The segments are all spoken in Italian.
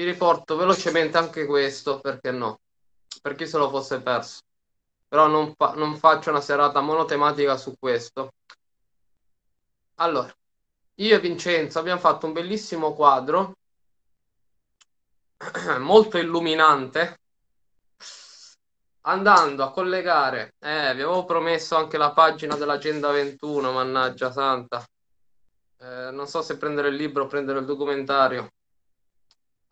vi riporto velocemente anche questo, perché no? Per chi se lo fosse perso. Però non, fa- non faccio una serata monotematica su questo. Allora, io e Vincenzo abbiamo fatto un bellissimo quadro, molto illuminante, andando a collegare, eh, vi avevo promesso anche la pagina dell'Agenda 21, mannaggia santa. Eh, non so se prendere il libro o prendere il documentario.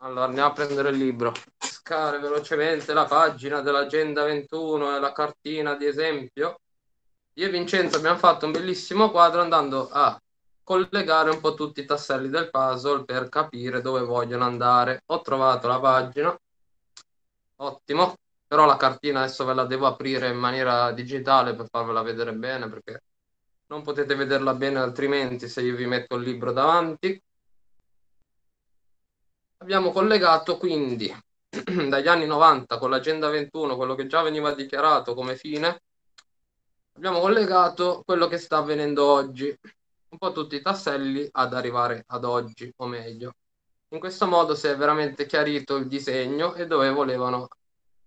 Allora andiamo a prendere il libro. Scare velocemente la pagina dell'agenda 21 e la cartina di esempio. Io e Vincenzo abbiamo fatto un bellissimo quadro andando a collegare un po' tutti i tasselli del puzzle per capire dove vogliono andare. Ho trovato la pagina. Ottimo. Però la cartina adesso ve la devo aprire in maniera digitale per farvela vedere bene perché non potete vederla bene altrimenti se io vi metto il libro davanti abbiamo collegato quindi dagli anni 90 con l'agenda 21, quello che già veniva dichiarato come fine, abbiamo collegato quello che sta avvenendo oggi, un po' tutti i tasselli ad arrivare ad oggi, o meglio. In questo modo si è veramente chiarito il disegno e dove volevano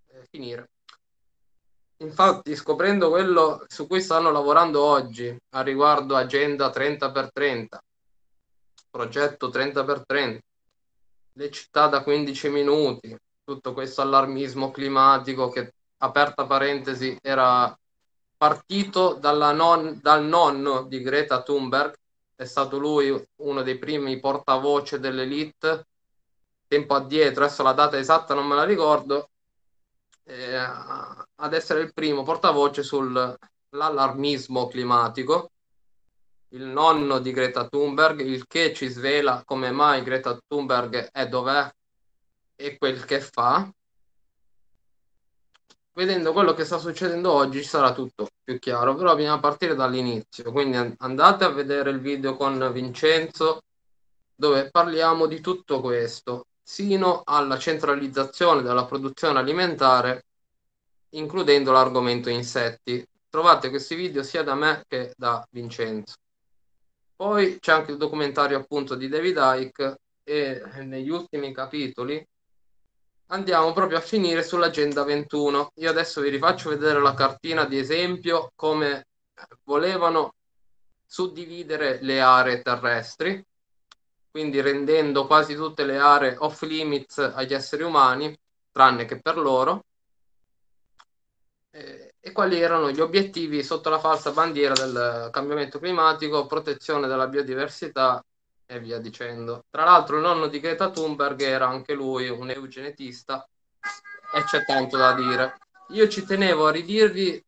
eh, finire. Infatti, scoprendo quello su cui stanno lavorando oggi, a riguardo agenda 30x30, progetto 30x30, le città da 15 minuti, tutto questo allarmismo climatico che, aperta parentesi, era partito non, dal nonno di Greta Thunberg, è stato lui uno dei primi portavoce dell'elite, tempo addietro, adesso la data esatta non me la ricordo, eh, ad essere il primo portavoce sull'allarmismo climatico il nonno di Greta Thunberg, il che ci svela come mai Greta Thunberg è dov'è e quel che fa. Vedendo quello che sta succedendo oggi sarà tutto più chiaro, però bisogna partire dall'inizio, quindi andate a vedere il video con Vincenzo dove parliamo di tutto questo, sino alla centralizzazione della produzione alimentare, includendo l'argomento insetti. Trovate questi video sia da me che da Vincenzo. Poi c'è anche il documentario appunto di David Icke e eh, negli ultimi capitoli andiamo proprio a finire sull'agenda 21. Io adesso vi rifaccio vedere la cartina di esempio come volevano suddividere le aree terrestri, quindi rendendo quasi tutte le aree off limits agli esseri umani, tranne che per loro. Eh, e quali erano gli obiettivi sotto la falsa bandiera del cambiamento climatico, protezione della biodiversità e via dicendo. Tra l'altro il nonno di Greta Thunberg era anche lui un eugenetista e c'è tanto da dire. Io ci tenevo a ridirvi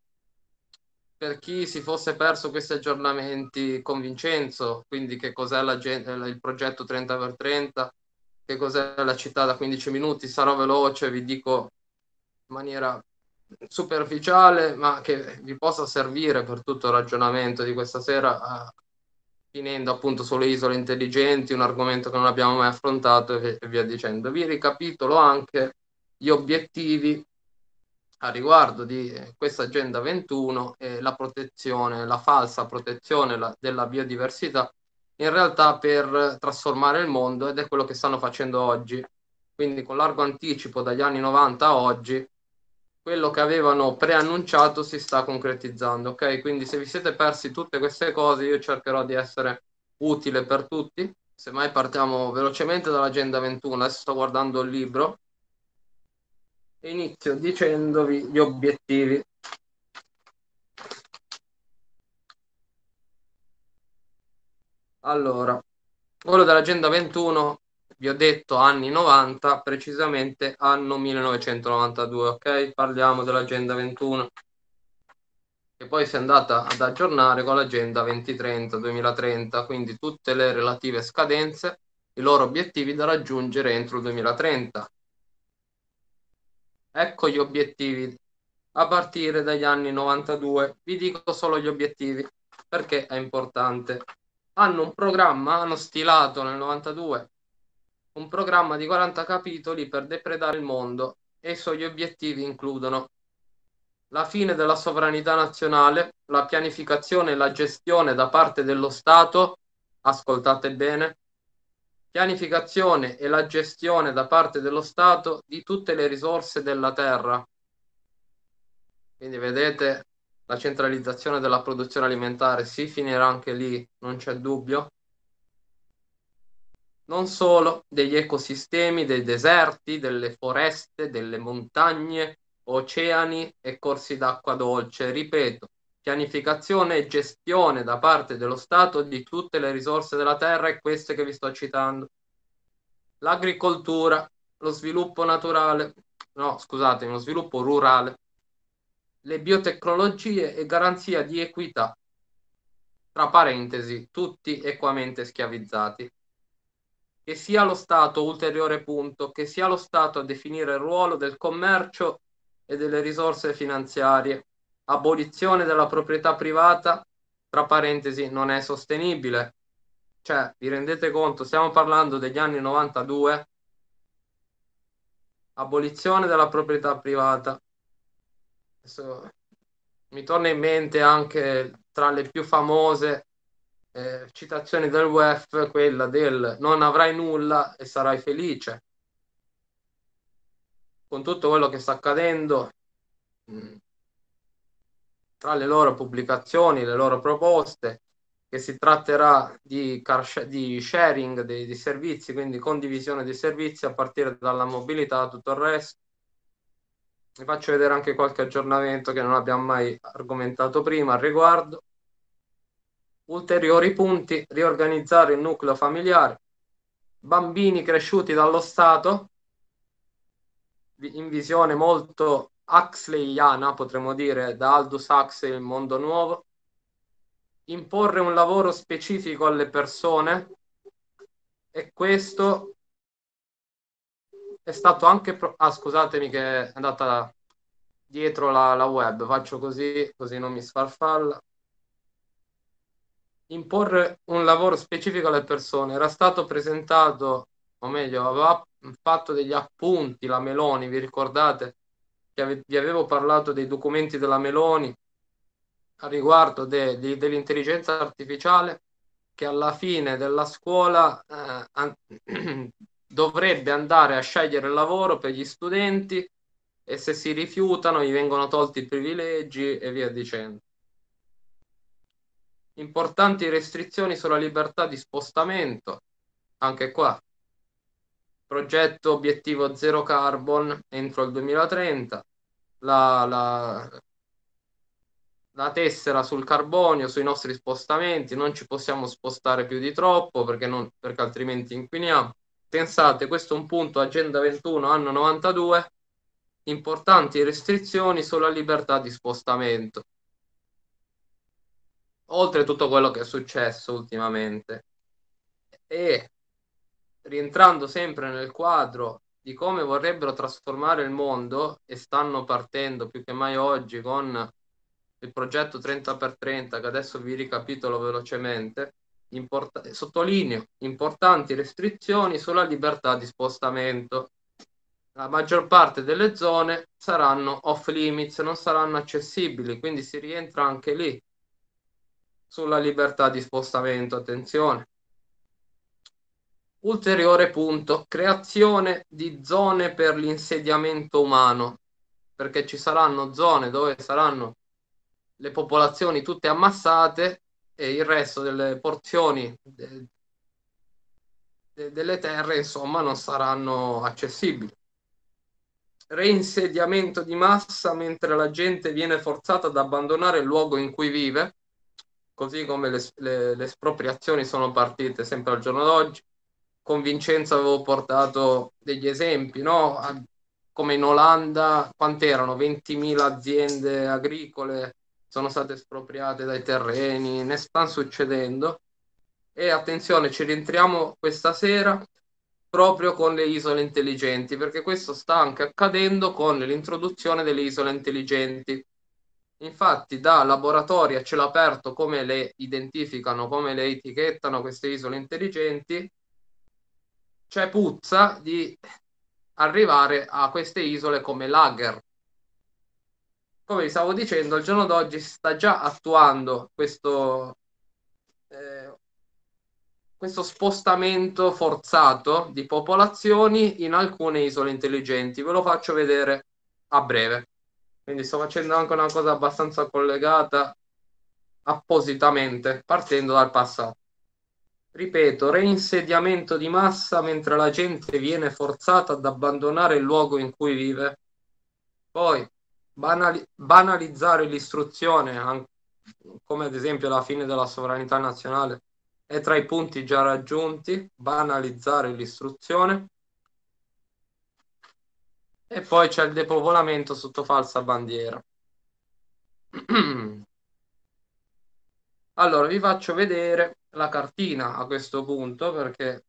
per chi si fosse perso questi aggiornamenti con Vincenzo, quindi che cos'è la, il progetto 30x30, che cos'è la città da 15 minuti, sarò veloce, vi dico in maniera superficiale, ma che vi possa servire per tutto il ragionamento di questa sera, eh, finendo appunto sulle isole intelligenti, un argomento che non abbiamo mai affrontato e via dicendo. Vi ricapitolo anche gli obiettivi a riguardo di questa Agenda 21 e la protezione, la falsa protezione della biodiversità, in realtà per trasformare il mondo ed è quello che stanno facendo oggi. Quindi con largo anticipo dagli anni 90 a oggi quello che avevano preannunciato si sta concretizzando, ok? Quindi se vi siete persi tutte queste cose, io cercherò di essere utile per tutti. Se mai partiamo velocemente dall'agenda 21, adesso sto guardando il libro. Inizio dicendovi gli obiettivi. Allora, quello dell'agenda 21 vi ho detto anni 90, precisamente anno 1992, ok? Parliamo dell'agenda 21, che poi si è andata ad aggiornare con l'agenda 2030-2030, quindi tutte le relative scadenze, i loro obiettivi da raggiungere entro il 2030. Ecco gli obiettivi a partire dagli anni 92. Vi dico solo gli obiettivi perché è importante. Hanno un programma, hanno stilato nel 92 un programma di 40 capitoli per depredare il mondo e i suoi obiettivi includono la fine della sovranità nazionale, la pianificazione e la gestione da parte dello Stato, ascoltate bene, pianificazione e la gestione da parte dello Stato di tutte le risorse della terra. Quindi vedete la centralizzazione della produzione alimentare si finirà anche lì, non c'è dubbio, non solo degli ecosistemi, dei deserti, delle foreste, delle montagne, oceani e corsi d'acqua dolce. Ripeto, pianificazione e gestione da parte dello Stato di tutte le risorse della terra e queste che vi sto citando. L'agricoltura, lo sviluppo naturale, no scusatemi, lo sviluppo rurale, le biotecnologie e garanzia di equità. Tra parentesi, tutti equamente schiavizzati che sia lo Stato, ulteriore punto, che sia lo Stato a definire il ruolo del commercio e delle risorse finanziarie. Abolizione della proprietà privata, tra parentesi, non è sostenibile. Cioè, vi rendete conto, stiamo parlando degli anni 92, abolizione della proprietà privata. Adesso, mi torna in mente anche tra le più famose eh, citazione del WEF, quella del non avrai nulla e sarai felice. Con tutto quello che sta accadendo mh, mm, tra le loro pubblicazioni, le loro proposte, che si tratterà di, car- di sharing dei, dei servizi, quindi condivisione dei servizi a partire dalla mobilità, tutto il resto. Vi faccio vedere anche qualche aggiornamento che non abbiamo mai argomentato prima al riguardo. Ulteriori punti, riorganizzare il nucleo familiare, bambini cresciuti dallo Stato, in visione molto Huxleyiana, potremmo dire, da Aldous Huxley, il mondo nuovo, imporre un lavoro specifico alle persone e questo è stato anche... Pro- ah, scusatemi che è andata dietro la, la web, faccio così, così non mi sfarfalla imporre un lavoro specifico alle persone. Era stato presentato, o meglio, aveva fatto degli appunti la Meloni, vi ricordate che ave- vi avevo parlato dei documenti della Meloni a riguardo de- de- dell'intelligenza artificiale che alla fine della scuola eh, an- dovrebbe andare a scegliere il lavoro per gli studenti e se si rifiutano gli vengono tolti i privilegi e via dicendo importanti restrizioni sulla libertà di spostamento, anche qua. Progetto obiettivo zero carbon entro il 2030, la, la, la tessera sul carbonio, sui nostri spostamenti, non ci possiamo spostare più di troppo perché, non, perché altrimenti inquiniamo. Pensate, questo è un punto, Agenda 21, anno 92, importanti restrizioni sulla libertà di spostamento oltre tutto quello che è successo ultimamente. E rientrando sempre nel quadro di come vorrebbero trasformare il mondo e stanno partendo più che mai oggi con il progetto 30x30 che adesso vi ricapitolo velocemente, import- sottolineo importanti restrizioni sulla libertà di spostamento. La maggior parte delle zone saranno off limits, non saranno accessibili, quindi si rientra anche lì sulla libertà di spostamento, attenzione. Ulteriore punto, creazione di zone per l'insediamento umano, perché ci saranno zone dove saranno le popolazioni tutte ammassate e il resto delle porzioni de, de, delle terre, insomma, non saranno accessibili. Reinsediamento di massa mentre la gente viene forzata ad abbandonare il luogo in cui vive così come le, le, le espropriazioni sono partite sempre al giorno d'oggi. Con Vincenzo avevo portato degli esempi, no? A, come in Olanda, quant'erano? 20.000 aziende agricole sono state espropriate dai terreni, ne sta succedendo. E attenzione, ci rientriamo questa sera proprio con le isole intelligenti, perché questo sta anche accadendo con l'introduzione delle isole intelligenti. Infatti da laboratori a cielo aperto come le identificano, come le etichettano queste isole intelligenti, c'è puzza di arrivare a queste isole come lager. Come vi stavo dicendo, al giorno d'oggi si sta già attuando questo, eh, questo spostamento forzato di popolazioni in alcune isole intelligenti. Ve lo faccio vedere a breve. Quindi sto facendo anche una cosa abbastanza collegata appositamente, partendo dal passato. Ripeto, reinsediamento di massa mentre la gente viene forzata ad abbandonare il luogo in cui vive. Poi banali- banalizzare l'istruzione, anche, come ad esempio la fine della sovranità nazionale, è tra i punti già raggiunti, banalizzare l'istruzione. E poi c'è il depopolamento sotto falsa bandiera. Allora, vi faccio vedere la cartina a questo punto perché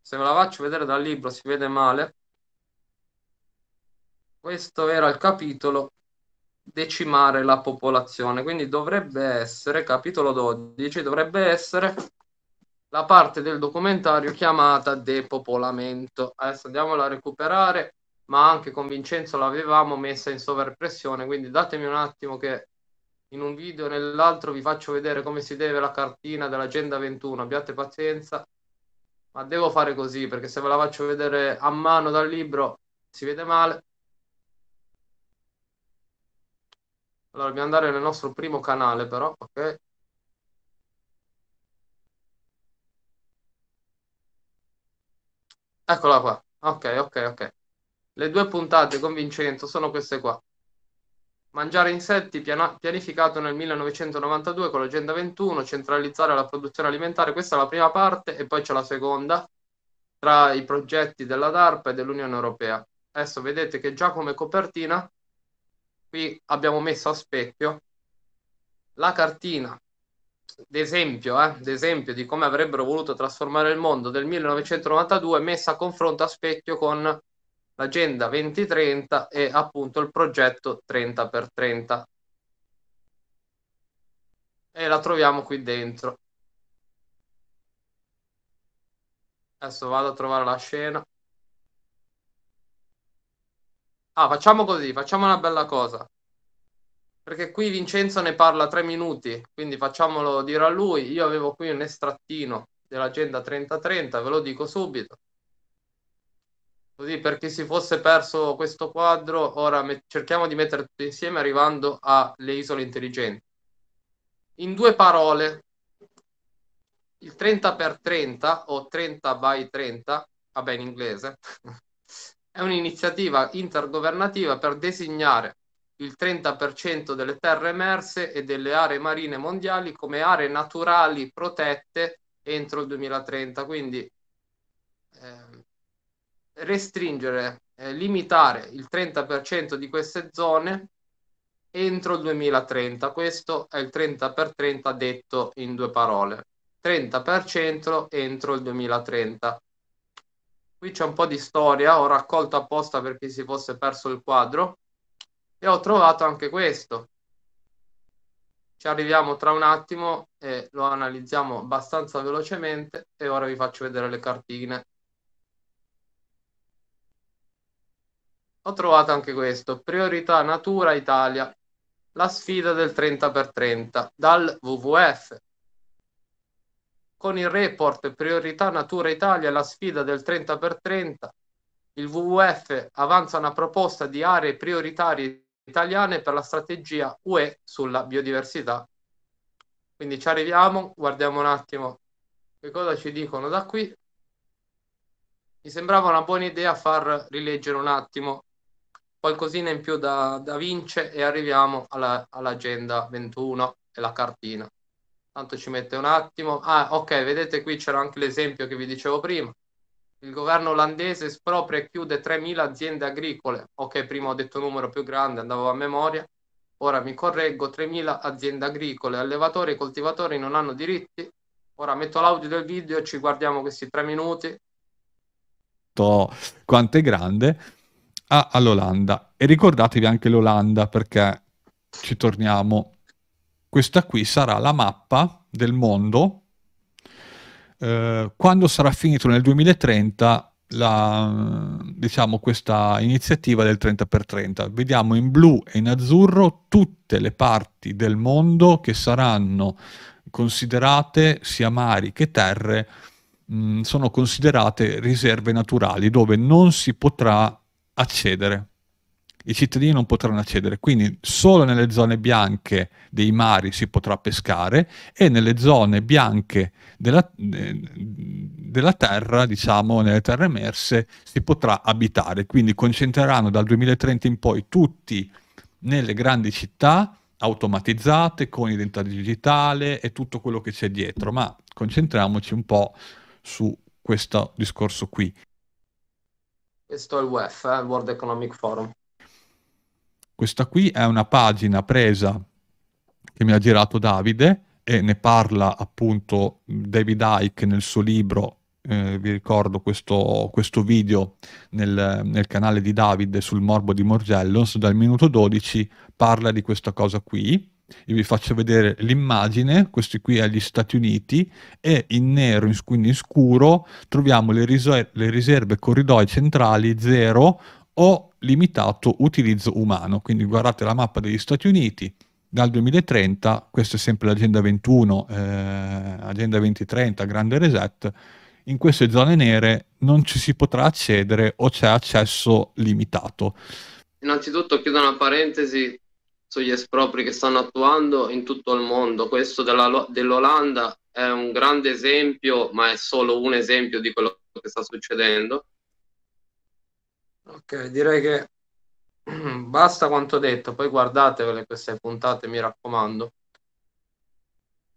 se ve la faccio vedere dal libro si vede male. Questo era il capitolo decimare la popolazione, quindi dovrebbe essere, capitolo 12, dovrebbe essere la parte del documentario chiamata depopolamento. Adesso andiamola a recuperare ma anche con Vincenzo l'avevamo messa in sovrappressione. quindi datemi un attimo che in un video o nell'altro vi faccio vedere come si deve la cartina dell'agenda 21, abbiate pazienza, ma devo fare così perché se ve la faccio vedere a mano dal libro si vede male. Allora dobbiamo andare nel nostro primo canale però, ok? Eccola qua. Ok, ok, ok. Le due puntate con Vincenzo sono queste qua. Mangiare insetti pian- pianificato nel 1992 con l'Agenda 21, centralizzare la produzione alimentare, questa è la prima parte e poi c'è la seconda tra i progetti della DARPA e dell'Unione Europea. Adesso vedete che già come copertina qui abbiamo messo a specchio la cartina d'esempio, eh, d'esempio di come avrebbero voluto trasformare il mondo del 1992 messa a confronto a specchio con l'agenda 2030 e appunto il progetto 30x30. E la troviamo qui dentro. Adesso vado a trovare la scena. Ah, facciamo così, facciamo una bella cosa. Perché qui Vincenzo ne parla tre minuti, quindi facciamolo dire a lui. Io avevo qui un estrattino dell'agenda 3030, ve lo dico subito. Così per chi si fosse perso questo quadro, ora me- cerchiamo di mettere tutto insieme arrivando alle isole intelligenti. In due parole, il 30x30 o 30 by 30, vabbè in inglese, è un'iniziativa intergovernativa per designare il 30% delle terre emerse e delle aree marine mondiali come aree naturali protette entro il 2030. Quindi eh, restringere, eh, limitare il 30% di queste zone entro il 2030. Questo è il 30 per 30 detto in due parole. 30% entro il 2030. Qui c'è un po' di storia, ho raccolto apposta perché si fosse perso il quadro e ho trovato anche questo. Ci arriviamo tra un attimo e lo analizziamo abbastanza velocemente e ora vi faccio vedere le cartine. Ho trovato anche questo, priorità Natura Italia, la sfida del 30x30 dal WWF. Con il report Priorità Natura Italia, la sfida del 30x30, il WWF avanza una proposta di aree prioritarie italiane per la strategia UE sulla biodiversità. Quindi ci arriviamo, guardiamo un attimo che cosa ci dicono da qui. Mi sembrava una buona idea far rileggere un attimo qualcosina in più da, da vincere e arriviamo alla, all'agenda 21 e la cartina. Tanto ci mette un attimo. Ah, ok, vedete qui c'era anche l'esempio che vi dicevo prima. Il governo olandese spropria e chiude 3.000 aziende agricole. Ok, prima ho detto numero più grande, andavo a memoria. Ora mi correggo, 3.000 aziende agricole, allevatori e coltivatori non hanno diritti. Ora metto l'audio del video e ci guardiamo questi tre minuti. Quanto è grande a- all'Olanda. E ricordatevi anche l'Olanda perché ci torniamo. Questa qui sarà la mappa del mondo. Eh, quando sarà finito nel 2030 la, diciamo, questa iniziativa del 30x30. Vediamo in blu e in azzurro tutte le parti del mondo che saranno considerate, sia mari che terre, mm, sono considerate riserve naturali dove non si potrà accedere. I cittadini non potranno accedere, quindi solo nelle zone bianche dei mari si potrà pescare e nelle zone bianche della, della terra, diciamo nelle terre emerse, si potrà abitare. Quindi concentreranno dal 2030 in poi tutti nelle grandi città automatizzate, con identità digitale e tutto quello che c'è dietro, ma concentriamoci un po' su questo discorso qui. Questo è il WEF, eh, il World Economic Forum. Questa qui è una pagina presa che mi ha girato Davide e ne parla appunto David Icke nel suo libro eh, vi ricordo questo, questo video nel, nel, canale di Davide sul morbo di Morgellons, dal minuto 12 parla di questa cosa qui io vi faccio vedere l'immagine, questi qui è gli Stati Uniti, e in nero, in, quindi in scuro, troviamo le, riser- le riserve corridoi centrali zero o limitato utilizzo umano. Quindi guardate la mappa degli Stati Uniti, dal 2030, questa è sempre l'agenda 21, eh, agenda 2030, grande reset, in queste zone nere non ci si potrà accedere o c'è accesso limitato. Innanzitutto chiudo una parentesi, sugli espropri che stanno attuando in tutto il mondo. Questo della, dell'Olanda è un grande esempio, ma è solo un esempio di quello che sta succedendo. Ok, direi che basta quanto detto, poi guardate queste puntate, mi raccomando.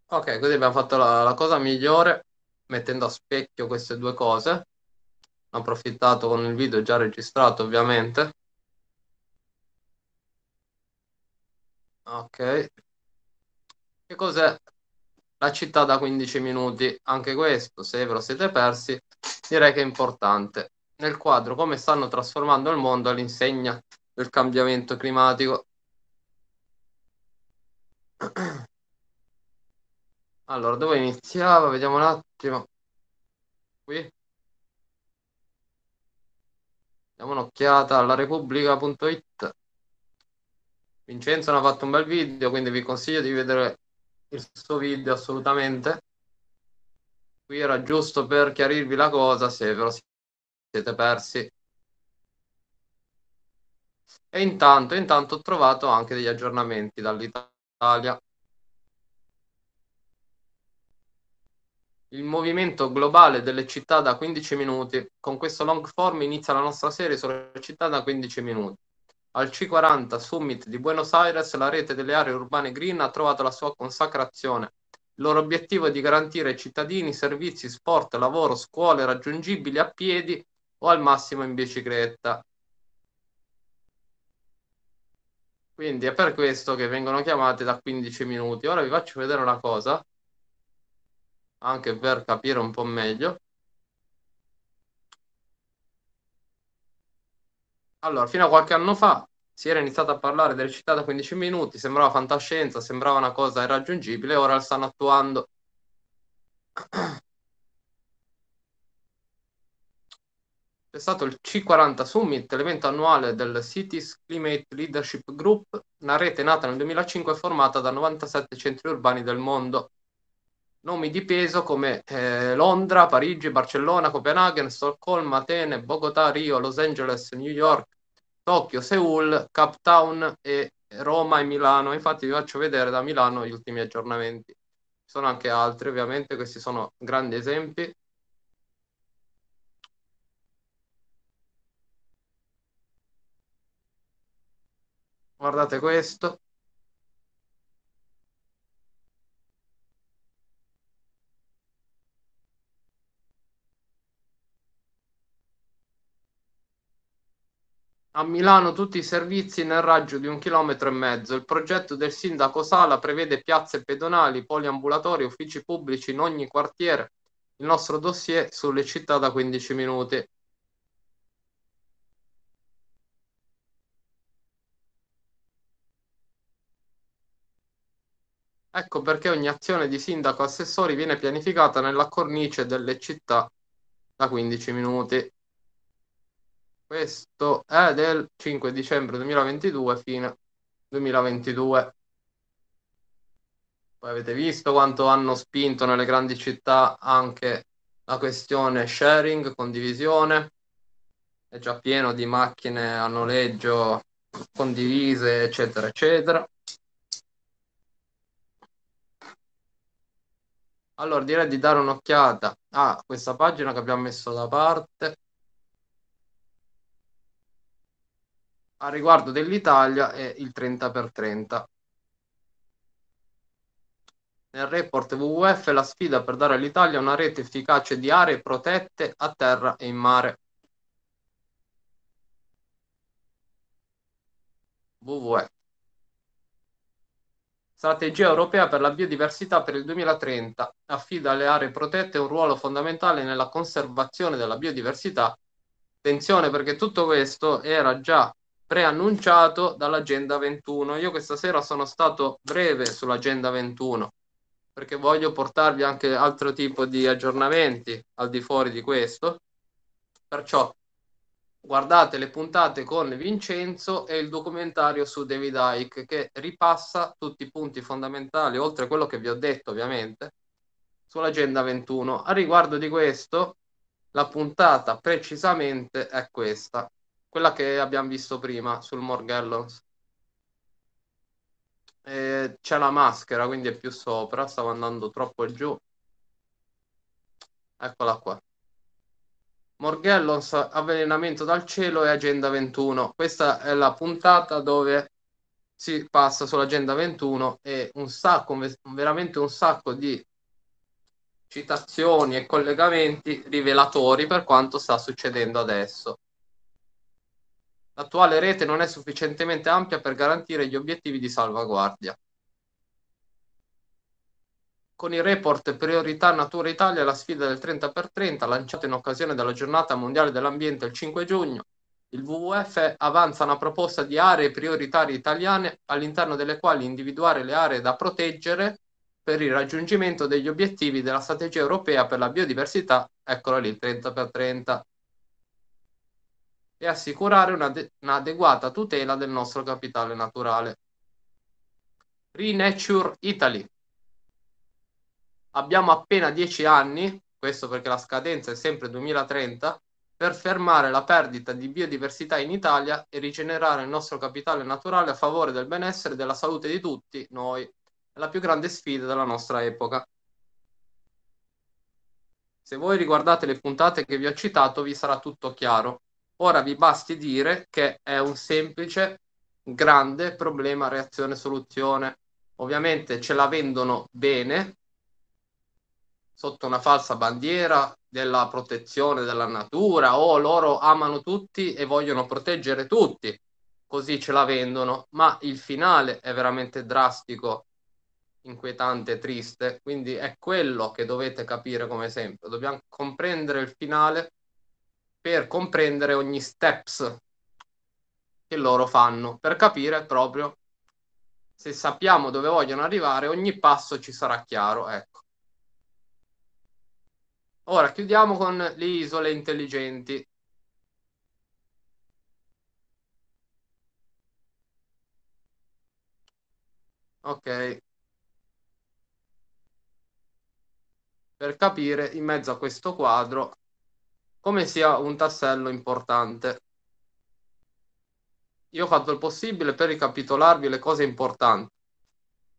Ok, così abbiamo fatto la, la cosa migliore mettendo a specchio queste due cose. Ho approfittato con il video già registrato, ovviamente Ok. Che cos'è? La città da 15 minuti, anche questo, se ve lo siete persi, direi che è importante. Nel quadro come stanno trasformando il mondo all'insegna del cambiamento climatico. Allora, dove iniziava? Vediamo un attimo. Qui. Diamo un'occhiata alla repubblica.it. Vincenzo ne ha fatto un bel video, quindi vi consiglio di vedere il suo video assolutamente. Qui era giusto per chiarirvi la cosa se ve lo siete persi. E intanto, intanto ho trovato anche degli aggiornamenti dall'Italia. il movimento globale delle città da 15 minuti. Con questo long form inizia la nostra serie sulle città da 15 minuti. Al C40 Summit di Buenos Aires la rete delle aree urbane green ha trovato la sua consacrazione. Il loro obiettivo è di garantire ai cittadini servizi, sport, lavoro, scuole raggiungibili a piedi o al massimo in bicicletta. Quindi è per questo che vengono chiamate da 15 minuti. Ora vi faccio vedere una cosa, anche per capire un po' meglio. Allora, fino a qualche anno fa si era iniziato a parlare delle città da 15 minuti, sembrava fantascienza, sembrava una cosa irraggiungibile, ora la stanno attuando. C'è stato il C40 Summit, l'evento annuale del Cities Climate Leadership Group, una rete nata nel 2005 e formata da 97 centri urbani del mondo nomi di peso come eh, Londra, Parigi, Barcellona, Copenaghen, Stoccolma, Atene, Bogotà, Rio, Los Angeles, New York, Tokyo, Seoul, Cape Town e Roma e Milano. Infatti vi faccio vedere da Milano gli ultimi aggiornamenti. Ci sono anche altri, ovviamente, questi sono grandi esempi. Guardate questo. A Milano tutti i servizi nel raggio di un chilometro e mezzo. Il progetto del sindaco Sala prevede piazze pedonali, poliambulatori, uffici pubblici in ogni quartiere. Il nostro dossier sulle città da 15 minuti. Ecco perché ogni azione di sindaco assessori viene pianificata nella cornice delle città da 15 minuti. Questo è del 5 dicembre 2022 fino 2022. Poi avete visto quanto hanno spinto nelle grandi città anche la questione sharing, condivisione. È già pieno di macchine a noleggio condivise, eccetera, eccetera. Allora direi di dare un'occhiata a questa pagina che abbiamo messo da parte a riguardo dell'Italia è il 30 per 30 Nel report WWF la sfida per dare all'Italia una rete efficace di aree protette a terra e in mare. WWF. Strategia europea per la biodiversità per il 2030 affida alle aree protette un ruolo fondamentale nella conservazione della biodiversità. Attenzione perché tutto questo era già preannunciato dall'Agenda 21. Io questa sera sono stato breve sull'Agenda 21 perché voglio portarvi anche altro tipo di aggiornamenti al di fuori di questo. Perciò guardate le puntate con Vincenzo e il documentario su David Icke che ripassa tutti i punti fondamentali, oltre a quello che vi ho detto ovviamente, sull'Agenda 21. A riguardo di questo, la puntata precisamente è questa quella che abbiamo visto prima sul Morgellons. E c'è la maschera, quindi è più sopra, stavo andando troppo giù. Eccola qua. Morgellons, avvelenamento dal cielo e Agenda 21. Questa è la puntata dove si passa sull'Agenda 21 e un sacco, veramente un sacco di citazioni e collegamenti rivelatori per quanto sta succedendo adesso l'attuale rete non è sufficientemente ampia per garantire gli obiettivi di salvaguardia. Con il report Priorità Natura Italia la sfida del 30x30 lanciata in occasione della giornata mondiale dell'ambiente il 5 giugno, il WWF avanza una proposta di aree prioritarie italiane all'interno delle quali individuare le aree da proteggere per il raggiungimento degli obiettivi della strategia europea per la biodiversità, eccola lì, il 30x30, e assicurare un'adeguata tutela del nostro capitale naturale. Renature Italy. Abbiamo appena 10 anni, questo perché la scadenza è sempre 2030, per fermare la perdita di biodiversità in Italia e rigenerare il nostro capitale naturale a favore del benessere e della salute di tutti noi. È la più grande sfida della nostra epoca. Se voi riguardate le puntate che vi ho citato vi sarà tutto chiaro. Ora vi basti dire che è un semplice, grande problema reazione-soluzione. Ovviamente ce la vendono bene, sotto una falsa bandiera della protezione della natura o loro amano tutti e vogliono proteggere tutti, così ce la vendono, ma il finale è veramente drastico, inquietante, triste, quindi è quello che dovete capire come esempio. dobbiamo comprendere il finale per comprendere ogni steps che loro fanno, per capire proprio se sappiamo dove vogliono arrivare, ogni passo ci sarà chiaro. Ecco. Ora chiudiamo con le isole intelligenti. Ok. Per capire in mezzo a questo quadro come sia un tassello importante. Io ho fatto il possibile per ricapitolarvi le cose importanti.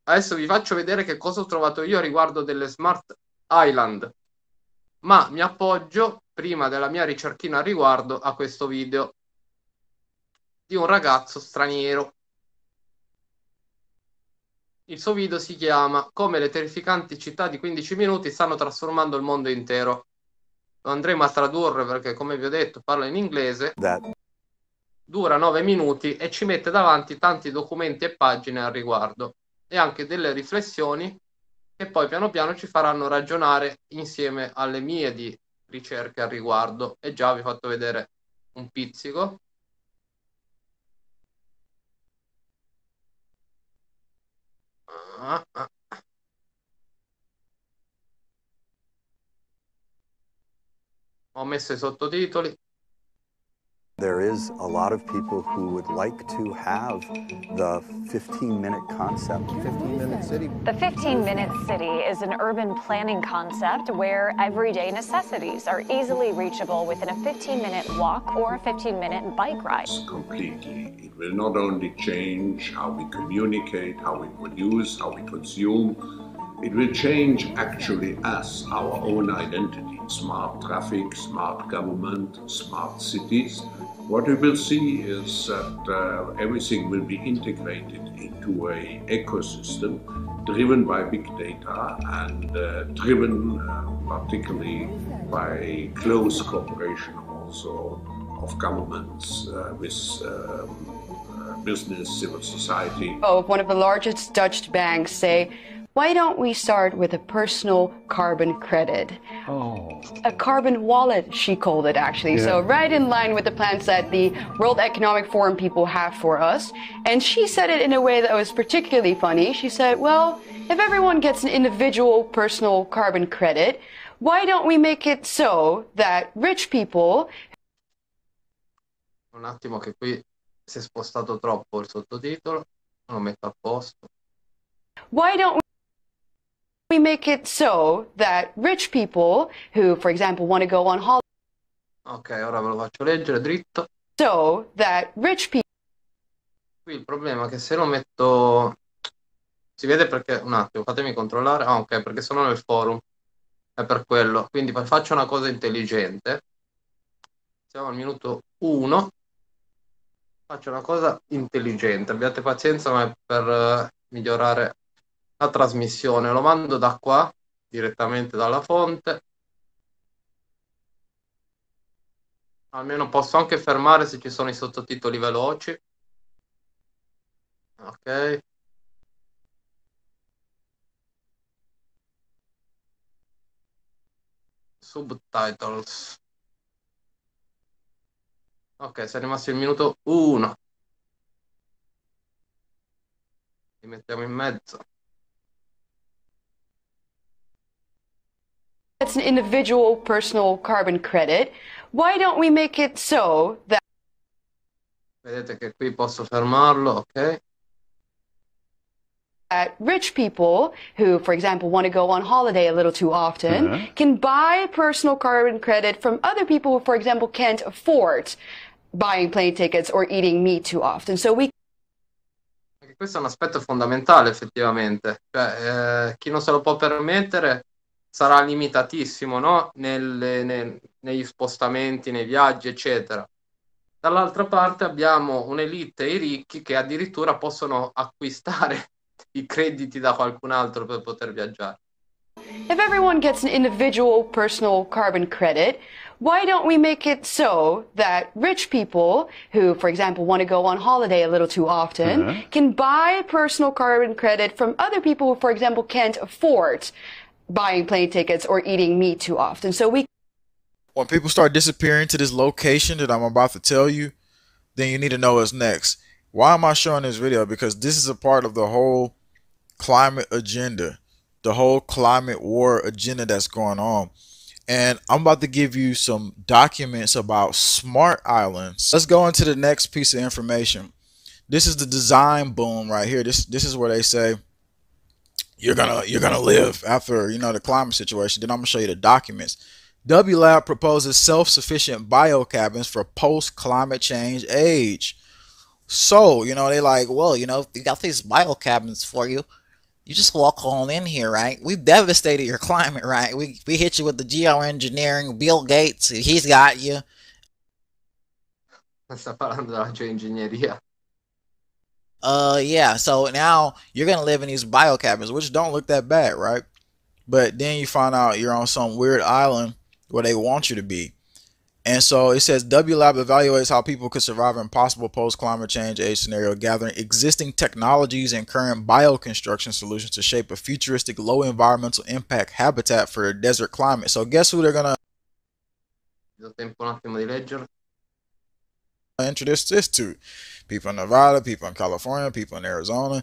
Adesso vi faccio vedere che cosa ho trovato io riguardo delle Smart Island, ma mi appoggio prima della mia ricerchina al riguardo a questo video di un ragazzo straniero. Il suo video si chiama Come le terrificanti città di 15 minuti stanno trasformando il mondo intero lo andremo a tradurre perché, come vi ho detto, parla in inglese. That. Dura 9 minuti e ci mette davanti tanti documenti e pagine al riguardo e anche delle riflessioni che poi piano piano ci faranno ragionare insieme alle mie di ricerche al riguardo. E già vi ho fatto vedere un pizzico ho messo i sottotitoli. There is a lot of people who would like to have the 15 minute concept. 15 minute city. The 15 minute city is an urban planning concept where everyday necessities are easily reachable within a 15 minute walk or a 15 minute bike ride. Completely. It will not only change how we communicate, how we produce, how we consume, it will change actually us, our own identity. Smart traffic, smart government, smart cities. What we will see is that uh, everything will be integrated into a ecosystem driven by big data and uh, driven uh, particularly by close cooperation also of governments uh, with um, uh, business, civil society. Oh, one of the largest Dutch banks say why don't we start with a personal carbon credit? Oh. A carbon wallet, she called it actually. Yeah. So, right in line with the plans that the World Economic Forum people have for us. And she said it in a way that was particularly funny. She said, well, if everyone gets an individual personal carbon credit, why don't we make it so that rich people. Un attimo, che qui si è spostato troppo il sottotitolo, lo metto a posto. Why don't we... We make it so that rich people who, for example, want to go on holiday. Ok, ora ve lo faccio leggere dritto. So that rich people. Qui il problema è che se lo metto. Si vede perché. Un attimo, fatemi controllare. Ah, ok, perché sono nel forum. È per quello. Quindi faccio una cosa intelligente. Siamo al minuto 1. Faccio una cosa intelligente. Abbiate pazienza, ma è per eh, migliorare la trasmissione. Lo mando da qua, direttamente dalla fonte. Almeno posso anche fermare se ci sono i sottotitoli veloci. Ok. Subtitles. Ok, siamo rimasti il minuto 1. Li mettiamo in mezzo. That's an individual personal carbon credit. Why don't we make it so that Vedete che qui posso fermarlo, ok? that rich people who, for example, want to go on holiday a little too often uh -huh. can buy personal carbon credit from other people who, for example, can't afford buying plane tickets or eating meat too often. So we Questo è un aspetto fondamentale effettivamente, cioè, eh, chi non se lo può permettere sarà limitatissimo no? Nelle, nel, negli spostamenti, nei viaggi, eccetera. Dall'altra parte abbiamo un'elite e i ricchi che addirittura possono acquistare i crediti da qualcun altro per poter viaggiare. If everyone gets an individual personal carbon credit, why don't we make it so that rich people who, for example, want to go on holiday a little too often mm-hmm. can buy personal carbon credit from other people who, for example, can't afford buying plane tickets or eating meat too often. So we when people start disappearing to this location that I'm about to tell you, then you need to know what's next. Why am I showing this video? Because this is a part of the whole climate agenda, the whole climate war agenda that's going on. And I'm about to give you some documents about smart islands. Let's go into the next piece of information. This is the design boom right here. This this is where they say you're gonna you're gonna live after you know the climate situation. Then I'm gonna show you the documents. W Lab proposes self-sufficient bio cabins for post-climate change age. So you know they like, well, you know, they got these bio cabins for you. You just walk on in here, right? we devastated your climate, right? We we hit you with the geoengineering. Bill Gates, he's got you. Sta parlando della uh, yeah. So now you're gonna live in these bio cabins, which don't look that bad, right? But then you find out you're on some weird island where they want you to be. And so it says W Lab evaluates how people could survive in possible post climate change age scenario, gathering existing technologies and current bioconstruction solutions to shape a futuristic low environmental impact habitat for a desert climate. So guess who they're gonna introduce this to? people in Nevada, people in California, people in Arizona,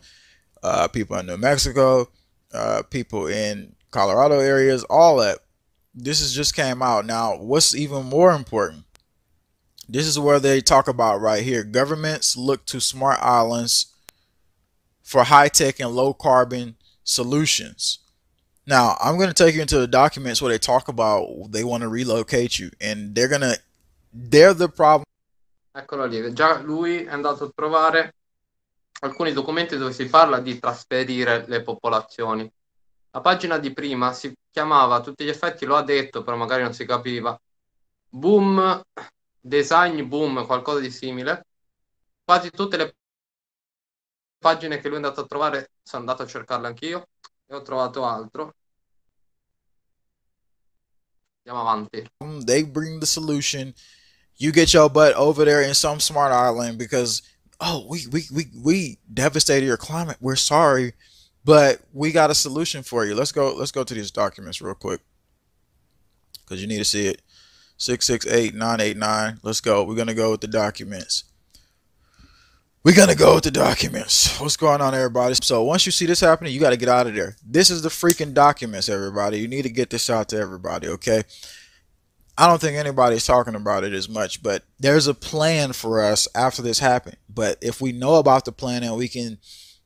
uh, people in New Mexico, uh, people in Colorado areas, all that. This is just came out. Now, what's even more important? This is where they talk about right here. Governments look to smart islands for high tech and low carbon solutions. Now, I'm going to take you into the documents where they talk about they want to relocate you and they're going to, they're the problem. Eccolo lì, già lui è andato a trovare alcuni documenti dove si parla di trasferire le popolazioni. La pagina di prima si chiamava, a tutti gli effetti lo ha detto, però magari non si capiva, boom, design boom, qualcosa di simile. Quasi tutte le pagine che lui è andato a trovare, sono andato a cercarle anch'io e ho trovato altro. Andiamo avanti. They bring the solution you get your butt over there in some smart island because oh we we we, we devastated your climate we're sorry but we got a solution for you let's go let's go to these documents real quick because you need to see it 668989 let's go we're gonna go with the documents we're gonna go with the documents what's going on everybody so once you see this happening you got to get out of there this is the freaking documents everybody you need to get this out to everybody okay I don't think anybody's talking about it as much, but there's a plan for us after this happened. But if we know about the plan and we can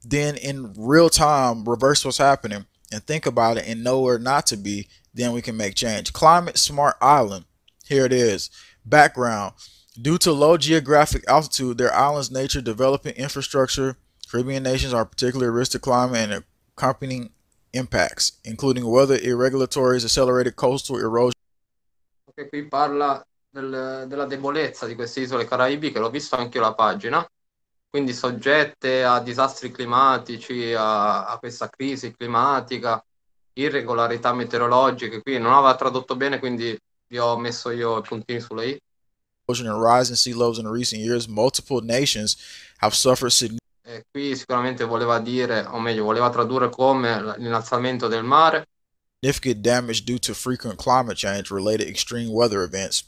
then in real time reverse what's happening and think about it and know where not to be, then we can make change. Climate smart island. Here it is. Background. Due to low geographic altitude, their island's nature, developing infrastructure, Caribbean nations are particularly at risk to climate and accompanying impacts, including weather irregularities, accelerated coastal erosion. che qui parla del, della debolezza di queste isole caraibiche, l'ho visto anche io la pagina, quindi soggette a disastri climatici, a, a, questa crisi climatica, irregolarità meteorologiche, qui non aveva tradotto bene, quindi vi ho messo io i puntini sulle i. Ocean and rising sea levels in recent years, multiple nations have suffered significant e qui sicuramente voleva dire, o meglio, voleva tradurre come l'innalzamento del mare, significant damage due to frequent climate change related extreme weather events,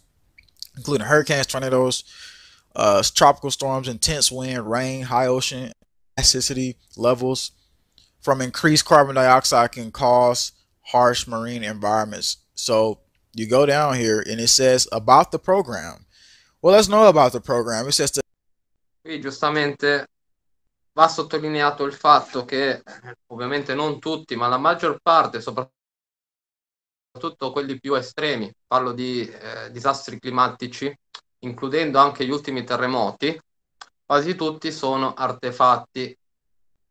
including hurricanes, tornadoes, uh, tropical storms, intense wind, rain, high ocean acidity levels from increased carbon dioxide can cause harsh marine environments. So you go down here and it says about the program. Well, let's know about the program. It says to Qui giustamente va sottolineato il fatto che ovviamente non tutti, ma la maggior parte, soprattutto soprattutto quelli più estremi, parlo di eh, disastri climatici, includendo anche gli ultimi terremoti, quasi tutti sono artefatti.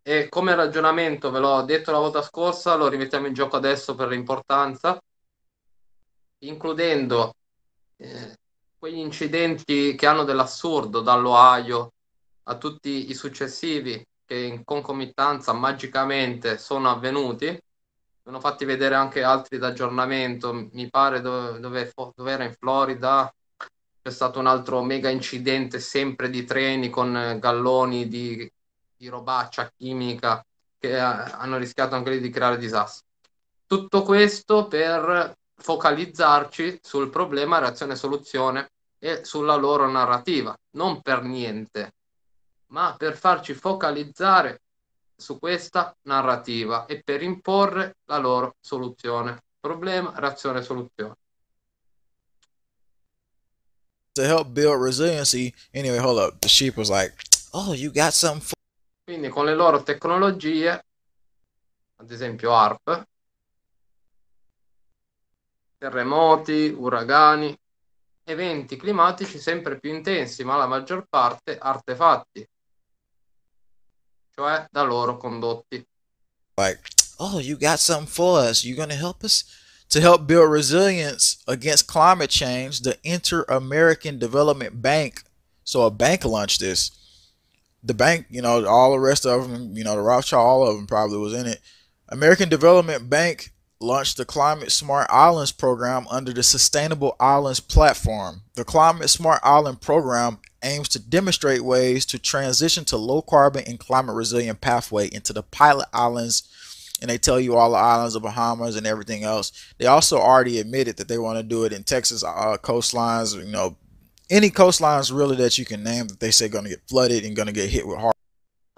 E come ragionamento, ve l'ho detto la volta scorsa, lo rimettiamo in gioco adesso per l'importanza, includendo eh, quegli incidenti che hanno dell'assurdo, dall'Ohio a tutti i successivi che in concomitanza magicamente sono avvenuti, sono fatti vedere anche altri d'aggiornamento, mi pare dove, dove, dove era in Florida, c'è stato un altro mega incidente sempre di treni con eh, galloni di, di robaccia chimica che eh, hanno rischiato anche lì di creare disastri. Tutto questo per focalizzarci sul problema reazione-soluzione e sulla loro narrativa, non per niente, ma per farci focalizzare su questa narrativa e per imporre la loro soluzione. Problema, reazione, soluzione. To help build resiliency, anyway, hold up. The sheep was like, oh, you got something. Quindi con le loro tecnologie, ad esempio ARP, terremoti, uragani, eventi climatici sempre più intensi, ma la maggior parte artefatti, cioè da loro condotti. Like, oh, you got something for us. You going to help us? To help build resilience against climate change, the Inter American Development Bank, so a bank launched this. The bank, you know, all the rest of them, you know, the Rothschild, all of them probably was in it. American Development Bank launched the Climate Smart Islands program under the Sustainable Islands platform. The Climate Smart Island program aims to demonstrate ways to transition to low carbon and climate resilient pathway into the pilot islands and they tell you all the islands of Bahamas and everything else. They also already admitted that they want to do it in Texas uh, coastlines, you know, any coastlines really that you can name that they say going to get flooded and going to get hit with hard.